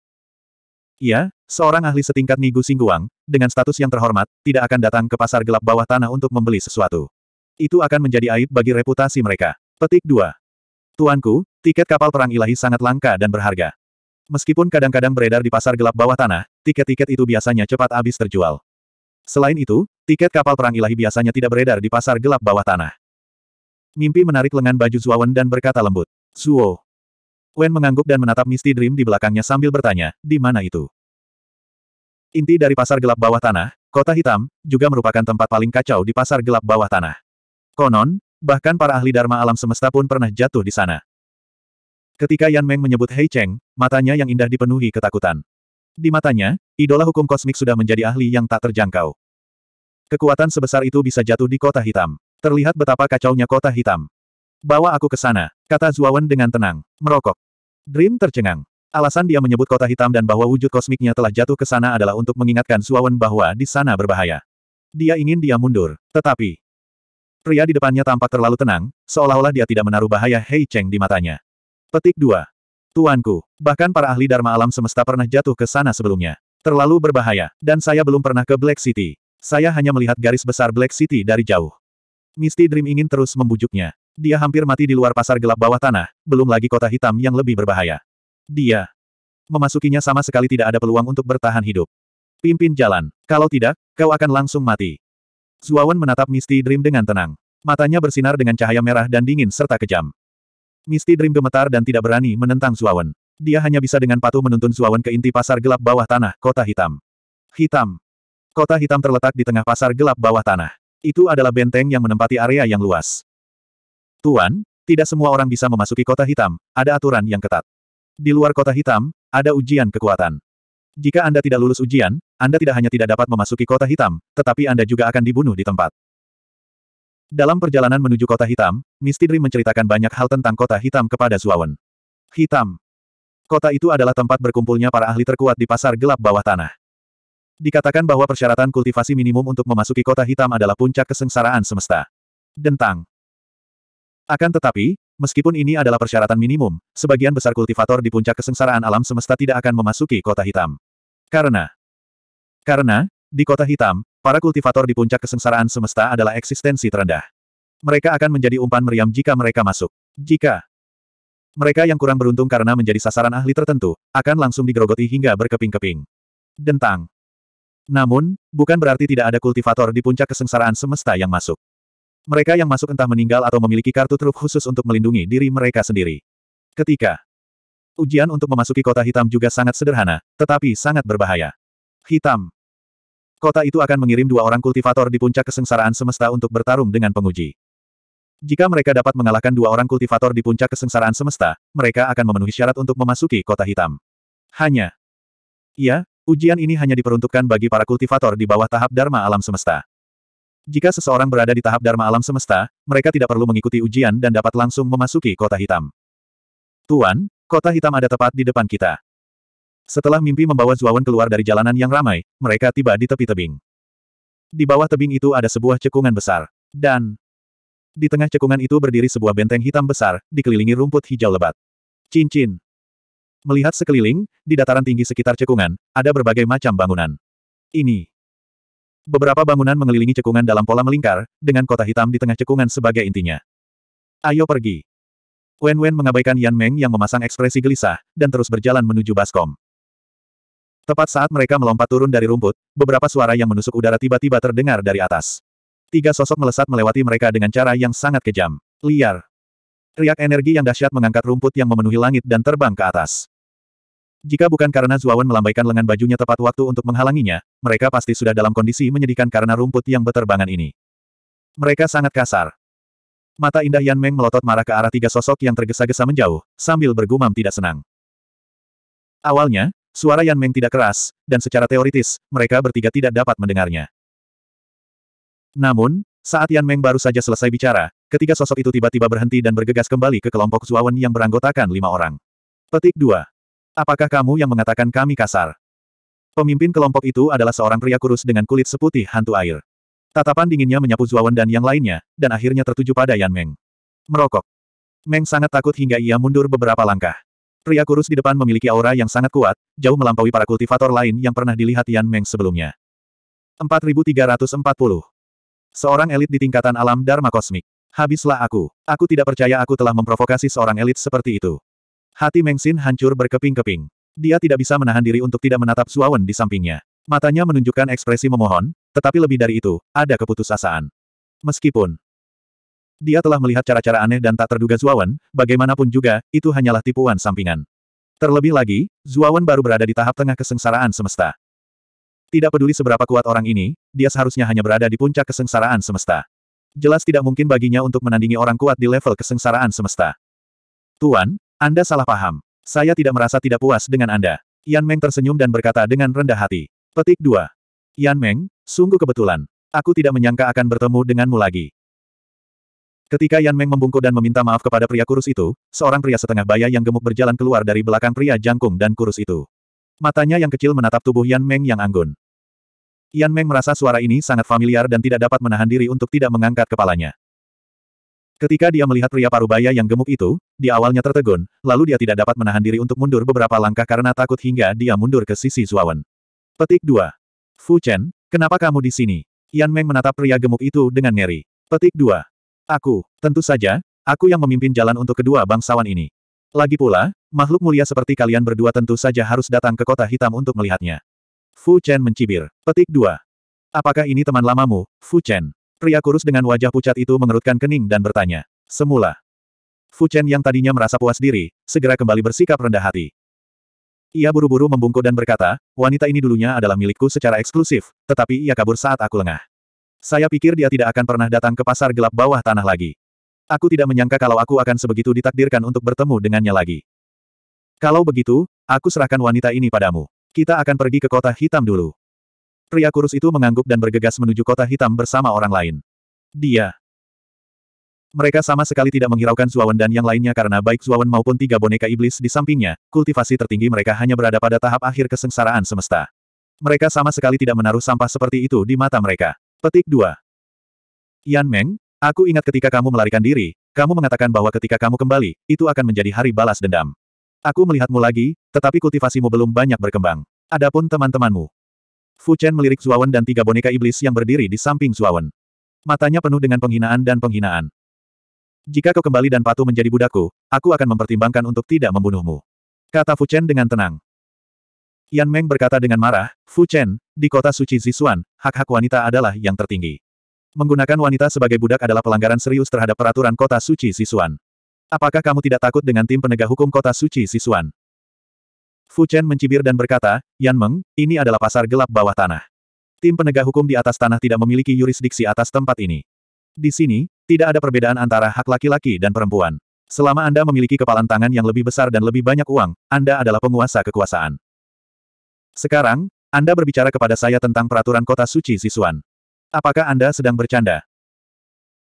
ia, seorang ahli setingkat Nigu Singguang, dengan status yang terhormat, tidak akan datang ke pasar gelap bawah tanah untuk membeli sesuatu. Itu akan menjadi aib bagi reputasi mereka. Petik 2. Tuanku, tiket kapal perang ilahi sangat langka dan berharga. Meskipun kadang-kadang beredar di pasar gelap bawah tanah, tiket-tiket itu biasanya cepat habis terjual. Selain itu, tiket kapal perang ilahi biasanya tidak beredar di pasar gelap bawah tanah. Mimpi menarik lengan baju Zuawan dan berkata lembut. Zuo, Wen mengangguk dan menatap Misty Dream di belakangnya sambil bertanya, di mana itu? Inti dari pasar gelap bawah tanah, kota hitam, juga merupakan tempat paling kacau di pasar gelap bawah tanah. Konon, bahkan para ahli Dharma alam semesta pun pernah jatuh di sana. Ketika Yan Meng menyebut Hei Cheng, matanya yang indah dipenuhi ketakutan. Di matanya, idola hukum kosmik sudah menjadi ahli yang tak terjangkau. Kekuatan sebesar itu bisa jatuh di kota hitam. Terlihat betapa kacaunya kota hitam. Bawa aku ke sana. Kata Zuawan dengan tenang. Merokok. Dream tercengang. Alasan dia menyebut kota hitam dan bahwa wujud kosmiknya telah jatuh ke sana adalah untuk mengingatkan Zuawan bahwa di sana berbahaya. Dia ingin dia mundur, tetapi... Pria di depannya tampak terlalu tenang, seolah-olah dia tidak menaruh bahaya Hei Cheng di matanya. Petik 2. Tuanku, bahkan para ahli Dharma alam semesta pernah jatuh ke sana sebelumnya. Terlalu berbahaya, dan saya belum pernah ke Black City. Saya hanya melihat garis besar Black City dari jauh. Misty Dream ingin terus membujuknya, dia hampir mati di luar pasar gelap bawah tanah, belum lagi kota hitam yang lebih berbahaya. Dia memasukinya sama sekali tidak ada peluang untuk bertahan hidup. Pimpin jalan. Kalau tidak, kau akan langsung mati. Zuawan menatap Misty Dream dengan tenang. Matanya bersinar dengan cahaya merah dan dingin serta kejam. Misty Dream gemetar dan tidak berani menentang Zuawan. Dia hanya bisa dengan patuh menuntun Zuawan ke inti pasar gelap bawah tanah, kota hitam. Hitam. Kota hitam terletak di tengah pasar gelap bawah tanah. Itu adalah benteng yang menempati area yang luas. Tuan, tidak semua orang bisa memasuki kota hitam, ada aturan yang ketat. Di luar kota hitam, ada ujian kekuatan. Jika Anda tidak lulus ujian, Anda tidak hanya tidak dapat memasuki kota hitam, tetapi Anda juga akan dibunuh di tempat. Dalam perjalanan menuju kota hitam, Tidri menceritakan banyak hal tentang kota hitam kepada Zuawan. Hitam. Kota itu adalah tempat berkumpulnya para ahli terkuat di pasar gelap bawah tanah. Dikatakan bahwa persyaratan kultivasi minimum untuk memasuki kota hitam adalah puncak kesengsaraan semesta. Dentang. Akan tetapi, meskipun ini adalah persyaratan minimum, sebagian besar kultivator di puncak kesengsaraan alam semesta tidak akan memasuki kota hitam. Karena Karena, di kota hitam, para kultivator di puncak kesengsaraan semesta adalah eksistensi terendah. Mereka akan menjadi umpan meriam jika mereka masuk. Jika mereka yang kurang beruntung karena menjadi sasaran ahli tertentu, akan langsung digerogoti hingga berkeping-keping. Dentang. Namun, bukan berarti tidak ada kultivator di puncak kesengsaraan semesta yang masuk. Mereka yang masuk entah meninggal atau memiliki kartu truk khusus untuk melindungi diri mereka sendiri. Ketika ujian untuk memasuki kota hitam juga sangat sederhana, tetapi sangat berbahaya. Hitam. Kota itu akan mengirim dua orang kultivator di puncak kesengsaraan semesta untuk bertarung dengan penguji. Jika mereka dapat mengalahkan dua orang kultivator di puncak kesengsaraan semesta, mereka akan memenuhi syarat untuk memasuki kota hitam. Hanya. Iya, ujian ini hanya diperuntukkan bagi para kultivator di bawah tahap Dharma alam semesta. Jika seseorang berada di tahap Dharma alam semesta, mereka tidak perlu mengikuti ujian dan dapat langsung memasuki kota hitam. Tuan, kota hitam ada tepat di depan kita. Setelah mimpi membawa Zuawan keluar dari jalanan yang ramai, mereka tiba di tepi tebing. Di bawah tebing itu ada sebuah cekungan besar. Dan di tengah cekungan itu berdiri sebuah benteng hitam besar, dikelilingi rumput hijau lebat. Cincin. Melihat sekeliling, di dataran tinggi sekitar cekungan, ada berbagai macam bangunan. Ini Beberapa bangunan mengelilingi cekungan dalam pola melingkar, dengan kota hitam di tengah cekungan sebagai intinya. Ayo pergi. Wen Wen mengabaikan Yan Meng yang memasang ekspresi gelisah, dan terus berjalan menuju baskom. Tepat saat mereka melompat turun dari rumput, beberapa suara yang menusuk udara tiba-tiba terdengar dari atas. Tiga sosok melesat melewati mereka dengan cara yang sangat kejam. Liar. Riak energi yang dahsyat mengangkat rumput yang memenuhi langit dan terbang ke atas. Jika bukan karena Zuawan melambaikan lengan bajunya tepat waktu untuk menghalanginya, mereka pasti sudah dalam kondisi menyedihkan karena rumput yang beterbangan ini. Mereka sangat kasar. Mata indah Yan Meng melotot marah ke arah tiga sosok yang tergesa-gesa menjauh, sambil bergumam tidak senang. Awalnya, suara Yan Meng tidak keras, dan secara teoritis, mereka bertiga tidak dapat mendengarnya. Namun, saat Yan Meng baru saja selesai bicara, ketiga sosok itu tiba-tiba berhenti dan bergegas kembali ke kelompok Zuawan yang beranggotakan lima orang. Petik 2. Apakah kamu yang mengatakan kami kasar? Pemimpin kelompok itu adalah seorang pria kurus dengan kulit seputih hantu air. Tatapan dinginnya menyapu Zuawan dan yang lainnya, dan akhirnya tertuju pada Yan Meng. Merokok. Meng sangat takut hingga ia mundur beberapa langkah. Pria kurus di depan memiliki aura yang sangat kuat, jauh melampaui para kultivator lain yang pernah dilihat Yan Meng sebelumnya. 4340 Seorang elit di tingkatan alam Dharma Kosmik. Habislah aku. Aku tidak percaya aku telah memprovokasi seorang elit seperti itu. Hati Mengsin hancur berkeping-keping. Dia tidak bisa menahan diri untuk tidak menatap Suawen di sampingnya. Matanya menunjukkan ekspresi memohon, tetapi lebih dari itu, ada keputusasaan. Meskipun dia telah melihat cara-cara aneh dan tak terduga Zuawan, bagaimanapun juga, itu hanyalah tipuan sampingan. Terlebih lagi, Zuawan baru berada di tahap tengah kesengsaraan semesta. Tidak peduli seberapa kuat orang ini, dia seharusnya hanya berada di puncak kesengsaraan semesta. Jelas tidak mungkin baginya untuk menandingi orang kuat di level kesengsaraan semesta. Tuan, anda salah paham. Saya tidak merasa tidak puas dengan Anda. Yan Meng tersenyum dan berkata dengan rendah hati. Petik 2. Yan Meng, sungguh kebetulan. Aku tidak menyangka akan bertemu denganmu lagi. Ketika Yan Meng membungkuk dan meminta maaf kepada pria kurus itu, seorang pria setengah baya yang gemuk berjalan keluar dari belakang pria jangkung dan kurus itu. Matanya yang kecil menatap tubuh Yan Meng yang anggun. Yan Meng merasa suara ini sangat familiar dan tidak dapat menahan diri untuk tidak mengangkat kepalanya. Ketika dia melihat pria parubaya yang gemuk itu, di awalnya tertegun, lalu dia tidak dapat menahan diri untuk mundur beberapa langkah karena takut hingga dia mundur ke sisi Zuawan. Petik 2. Fu Chen, kenapa kamu di sini? Yan Meng menatap pria gemuk itu dengan ngeri. Petik 2. Aku, tentu saja, aku yang memimpin jalan untuk kedua bangsawan ini. Lagi pula, makhluk mulia seperti kalian berdua tentu saja harus datang ke kota hitam untuk melihatnya. Fu Chen mencibir. Petik 2. Apakah ini teman lamamu, Fu Chen? Pria kurus dengan wajah pucat itu mengerutkan kening dan bertanya. Semula. Fu Chen yang tadinya merasa puas diri, segera kembali bersikap rendah hati. Ia buru-buru membungkuk dan berkata, wanita ini dulunya adalah milikku secara eksklusif, tetapi ia kabur saat aku lengah. Saya pikir dia tidak akan pernah datang ke pasar gelap bawah tanah lagi. Aku tidak menyangka kalau aku akan sebegitu ditakdirkan untuk bertemu dengannya lagi. Kalau begitu, aku serahkan wanita ini padamu. Kita akan pergi ke kota hitam dulu. Pria kurus itu mengangguk dan bergegas menuju kota hitam bersama orang lain. Dia. Mereka sama sekali tidak menghiraukan Zuawan dan yang lainnya karena baik Zuawan maupun tiga boneka iblis di sampingnya, kultivasi tertinggi mereka hanya berada pada tahap akhir kesengsaraan semesta. Mereka sama sekali tidak menaruh sampah seperti itu di mata mereka. Petik 2. Yan Meng, aku ingat ketika kamu melarikan diri, kamu mengatakan bahwa ketika kamu kembali, itu akan menjadi hari balas dendam. Aku melihatmu lagi, tetapi kultivasimu belum banyak berkembang. Adapun teman-temanmu, Fu Chen melirik Zuawan dan tiga boneka iblis yang berdiri di samping Zuawan. Matanya penuh dengan penghinaan dan penghinaan. Jika kau kembali dan patuh menjadi budakku, aku akan mempertimbangkan untuk tidak membunuhmu. Kata Fu Chen dengan tenang. Yan Meng berkata dengan marah, Fu Chen, di kota suci Zisuan, hak-hak wanita adalah yang tertinggi. Menggunakan wanita sebagai budak adalah pelanggaran serius terhadap peraturan kota suci Zisuan. Apakah kamu tidak takut dengan tim penegak hukum kota suci Sisuan? Fu Chen mencibir dan berkata, Yan Meng, ini adalah pasar gelap bawah tanah. Tim penegak hukum di atas tanah tidak memiliki yurisdiksi atas tempat ini. Di sini, tidak ada perbedaan antara hak laki-laki dan perempuan. Selama Anda memiliki kepalan tangan yang lebih besar dan lebih banyak uang, Anda adalah penguasa kekuasaan. Sekarang, Anda berbicara kepada saya tentang peraturan kota suci Sisuan. Apakah Anda sedang bercanda?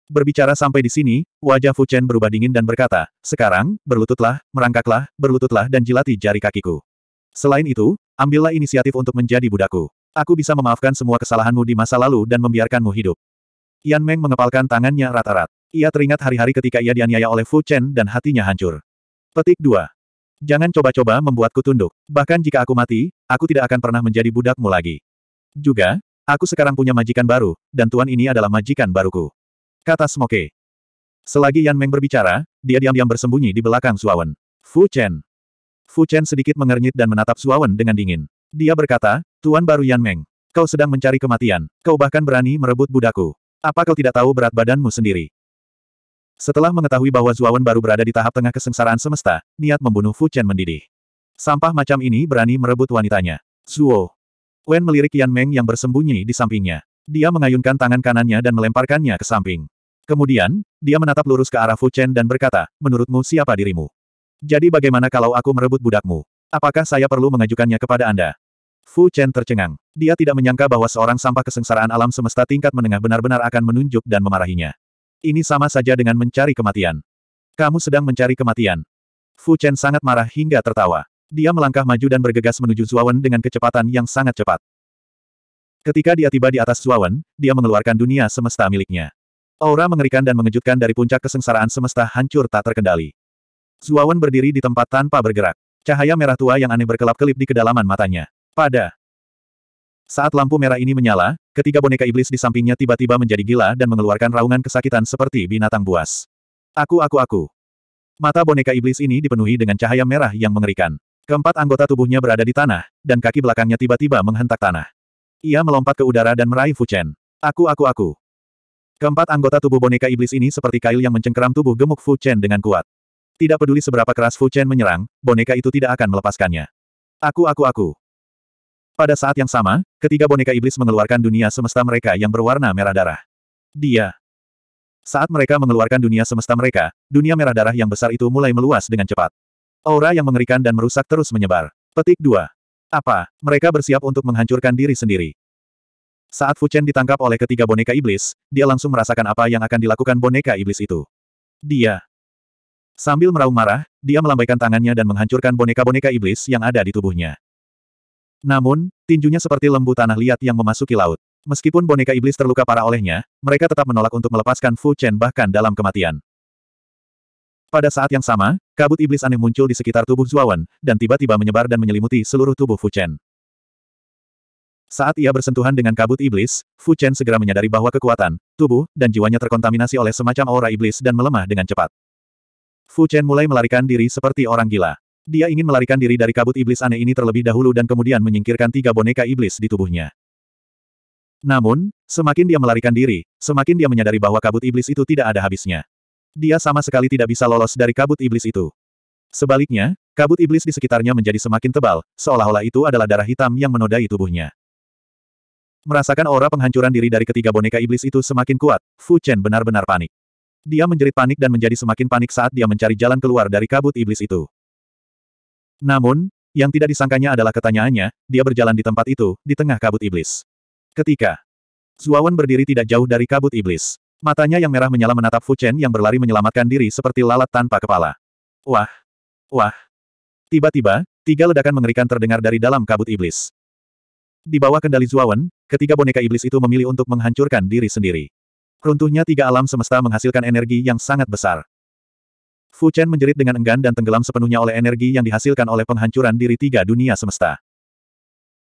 Berbicara sampai di sini, wajah Fu Chen berubah dingin dan berkata, sekarang, berlututlah, merangkaklah, berlututlah dan jilati jari kakiku. Selain itu, ambillah inisiatif untuk menjadi budaku. Aku bisa memaafkan semua kesalahanmu di masa lalu dan membiarkanmu hidup. Yan Meng mengepalkan tangannya rata rata Ia teringat hari-hari ketika ia dianiaya oleh Fu Chen dan hatinya hancur. Petik 2. Jangan coba-coba membuatku tunduk. Bahkan jika aku mati, aku tidak akan pernah menjadi budakmu lagi. Juga, aku sekarang punya majikan baru, dan tuan ini adalah majikan baruku kata Smoke. Selagi Yan Meng berbicara, dia diam-diam bersembunyi di belakang Zuawan. Fu Chen. Fu Chen sedikit mengernyit dan menatap Zuawan dengan dingin. Dia berkata, Tuan baru Yan Meng. Kau sedang mencari kematian. Kau bahkan berani merebut budaku. Apa kau tidak tahu berat badanmu sendiri? Setelah mengetahui bahwa Zuawan baru berada di tahap tengah kesengsaraan semesta, niat membunuh Fu Chen mendidih. Sampah macam ini berani merebut wanitanya. Zuo. Wen melirik Yan Meng yang bersembunyi di sampingnya. Dia mengayunkan tangan kanannya dan melemparkannya ke samping. Kemudian, dia menatap lurus ke arah Fu Chen dan berkata, menurutmu siapa dirimu? Jadi bagaimana kalau aku merebut budakmu? Apakah saya perlu mengajukannya kepada Anda? Fu Chen tercengang. Dia tidak menyangka bahwa seorang sampah kesengsaraan alam semesta tingkat menengah benar-benar akan menunjuk dan memarahinya. Ini sama saja dengan mencari kematian. Kamu sedang mencari kematian. Fu Chen sangat marah hingga tertawa. Dia melangkah maju dan bergegas menuju Zuawan dengan kecepatan yang sangat cepat. Ketika dia tiba di atas Zuawan, dia mengeluarkan dunia semesta miliknya. Aura mengerikan dan mengejutkan dari puncak kesengsaraan semesta hancur tak terkendali. Zuawan berdiri di tempat tanpa bergerak. Cahaya merah tua yang aneh berkelap-kelip di kedalaman matanya. Pada saat lampu merah ini menyala, ketiga boneka iblis di sampingnya tiba-tiba menjadi gila dan mengeluarkan raungan kesakitan seperti binatang buas. Aku aku aku. Mata boneka iblis ini dipenuhi dengan cahaya merah yang mengerikan. Keempat anggota tubuhnya berada di tanah, dan kaki belakangnya tiba-tiba menghentak tanah. Ia melompat ke udara dan meraih Fuchen. Aku aku aku. Keempat anggota tubuh boneka iblis ini seperti kail yang mencengkeram tubuh gemuk Fu Chen dengan kuat. Tidak peduli seberapa keras Fu Chen menyerang, boneka itu tidak akan melepaskannya. Aku aku aku. Pada saat yang sama, ketiga boneka iblis mengeluarkan dunia semesta mereka yang berwarna merah darah. Dia. Saat mereka mengeluarkan dunia semesta mereka, dunia merah darah yang besar itu mulai meluas dengan cepat. Aura yang mengerikan dan merusak terus menyebar. Petik 2. Apa, mereka bersiap untuk menghancurkan diri sendiri. Saat Fu Chen ditangkap oleh ketiga boneka iblis, dia langsung merasakan apa yang akan dilakukan boneka iblis itu. Dia. Sambil meraung marah, dia melambaikan tangannya dan menghancurkan boneka-boneka iblis yang ada di tubuhnya. Namun, tinjunya seperti lembu tanah liat yang memasuki laut. Meskipun boneka iblis terluka parah olehnya, mereka tetap menolak untuk melepaskan Fu Chen bahkan dalam kematian. Pada saat yang sama, kabut iblis aneh muncul di sekitar tubuh Zuawan, dan tiba-tiba menyebar dan menyelimuti seluruh tubuh Fu Chen. Saat ia bersentuhan dengan kabut iblis, Fu Chen segera menyadari bahwa kekuatan, tubuh, dan jiwanya terkontaminasi oleh semacam aura iblis dan melemah dengan cepat. Fu Chen mulai melarikan diri seperti orang gila. Dia ingin melarikan diri dari kabut iblis aneh ini terlebih dahulu dan kemudian menyingkirkan tiga boneka iblis di tubuhnya. Namun, semakin dia melarikan diri, semakin dia menyadari bahwa kabut iblis itu tidak ada habisnya. Dia sama sekali tidak bisa lolos dari kabut iblis itu. Sebaliknya, kabut iblis di sekitarnya menjadi semakin tebal, seolah-olah itu adalah darah hitam yang menodai tubuhnya. Merasakan aura penghancuran diri dari ketiga boneka iblis itu semakin kuat, Fu Chen benar-benar panik. Dia menjerit panik dan menjadi semakin panik saat dia mencari jalan keluar dari kabut iblis itu. Namun, yang tidak disangkanya adalah ketanyaannya, dia berjalan di tempat itu, di tengah kabut iblis. Ketika Zuawan berdiri tidak jauh dari kabut iblis, matanya yang merah menyala menatap Fu Chen yang berlari menyelamatkan diri seperti lalat tanpa kepala. Wah! Wah! Tiba-tiba, tiga ledakan mengerikan terdengar dari dalam kabut iblis. Di bawah kendali Zuawan, ketiga boneka iblis itu memilih untuk menghancurkan diri sendiri. Runtuhnya tiga alam semesta menghasilkan energi yang sangat besar. Fu Chen menjerit dengan enggan dan tenggelam sepenuhnya oleh energi yang dihasilkan oleh penghancuran diri tiga dunia semesta.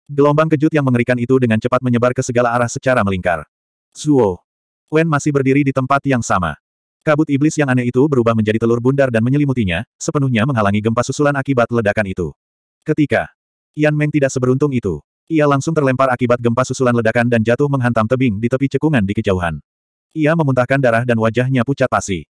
Gelombang kejut yang mengerikan itu dengan cepat menyebar ke segala arah secara melingkar. Zuo. Wen masih berdiri di tempat yang sama. Kabut iblis yang aneh itu berubah menjadi telur bundar dan menyelimutinya, sepenuhnya menghalangi gempa susulan akibat ledakan itu. Ketika Yan Meng tidak seberuntung itu, ia langsung terlempar akibat gempa susulan ledakan dan jatuh menghantam tebing di tepi cekungan di kejauhan. Ia memuntahkan darah dan wajahnya pucat pasi.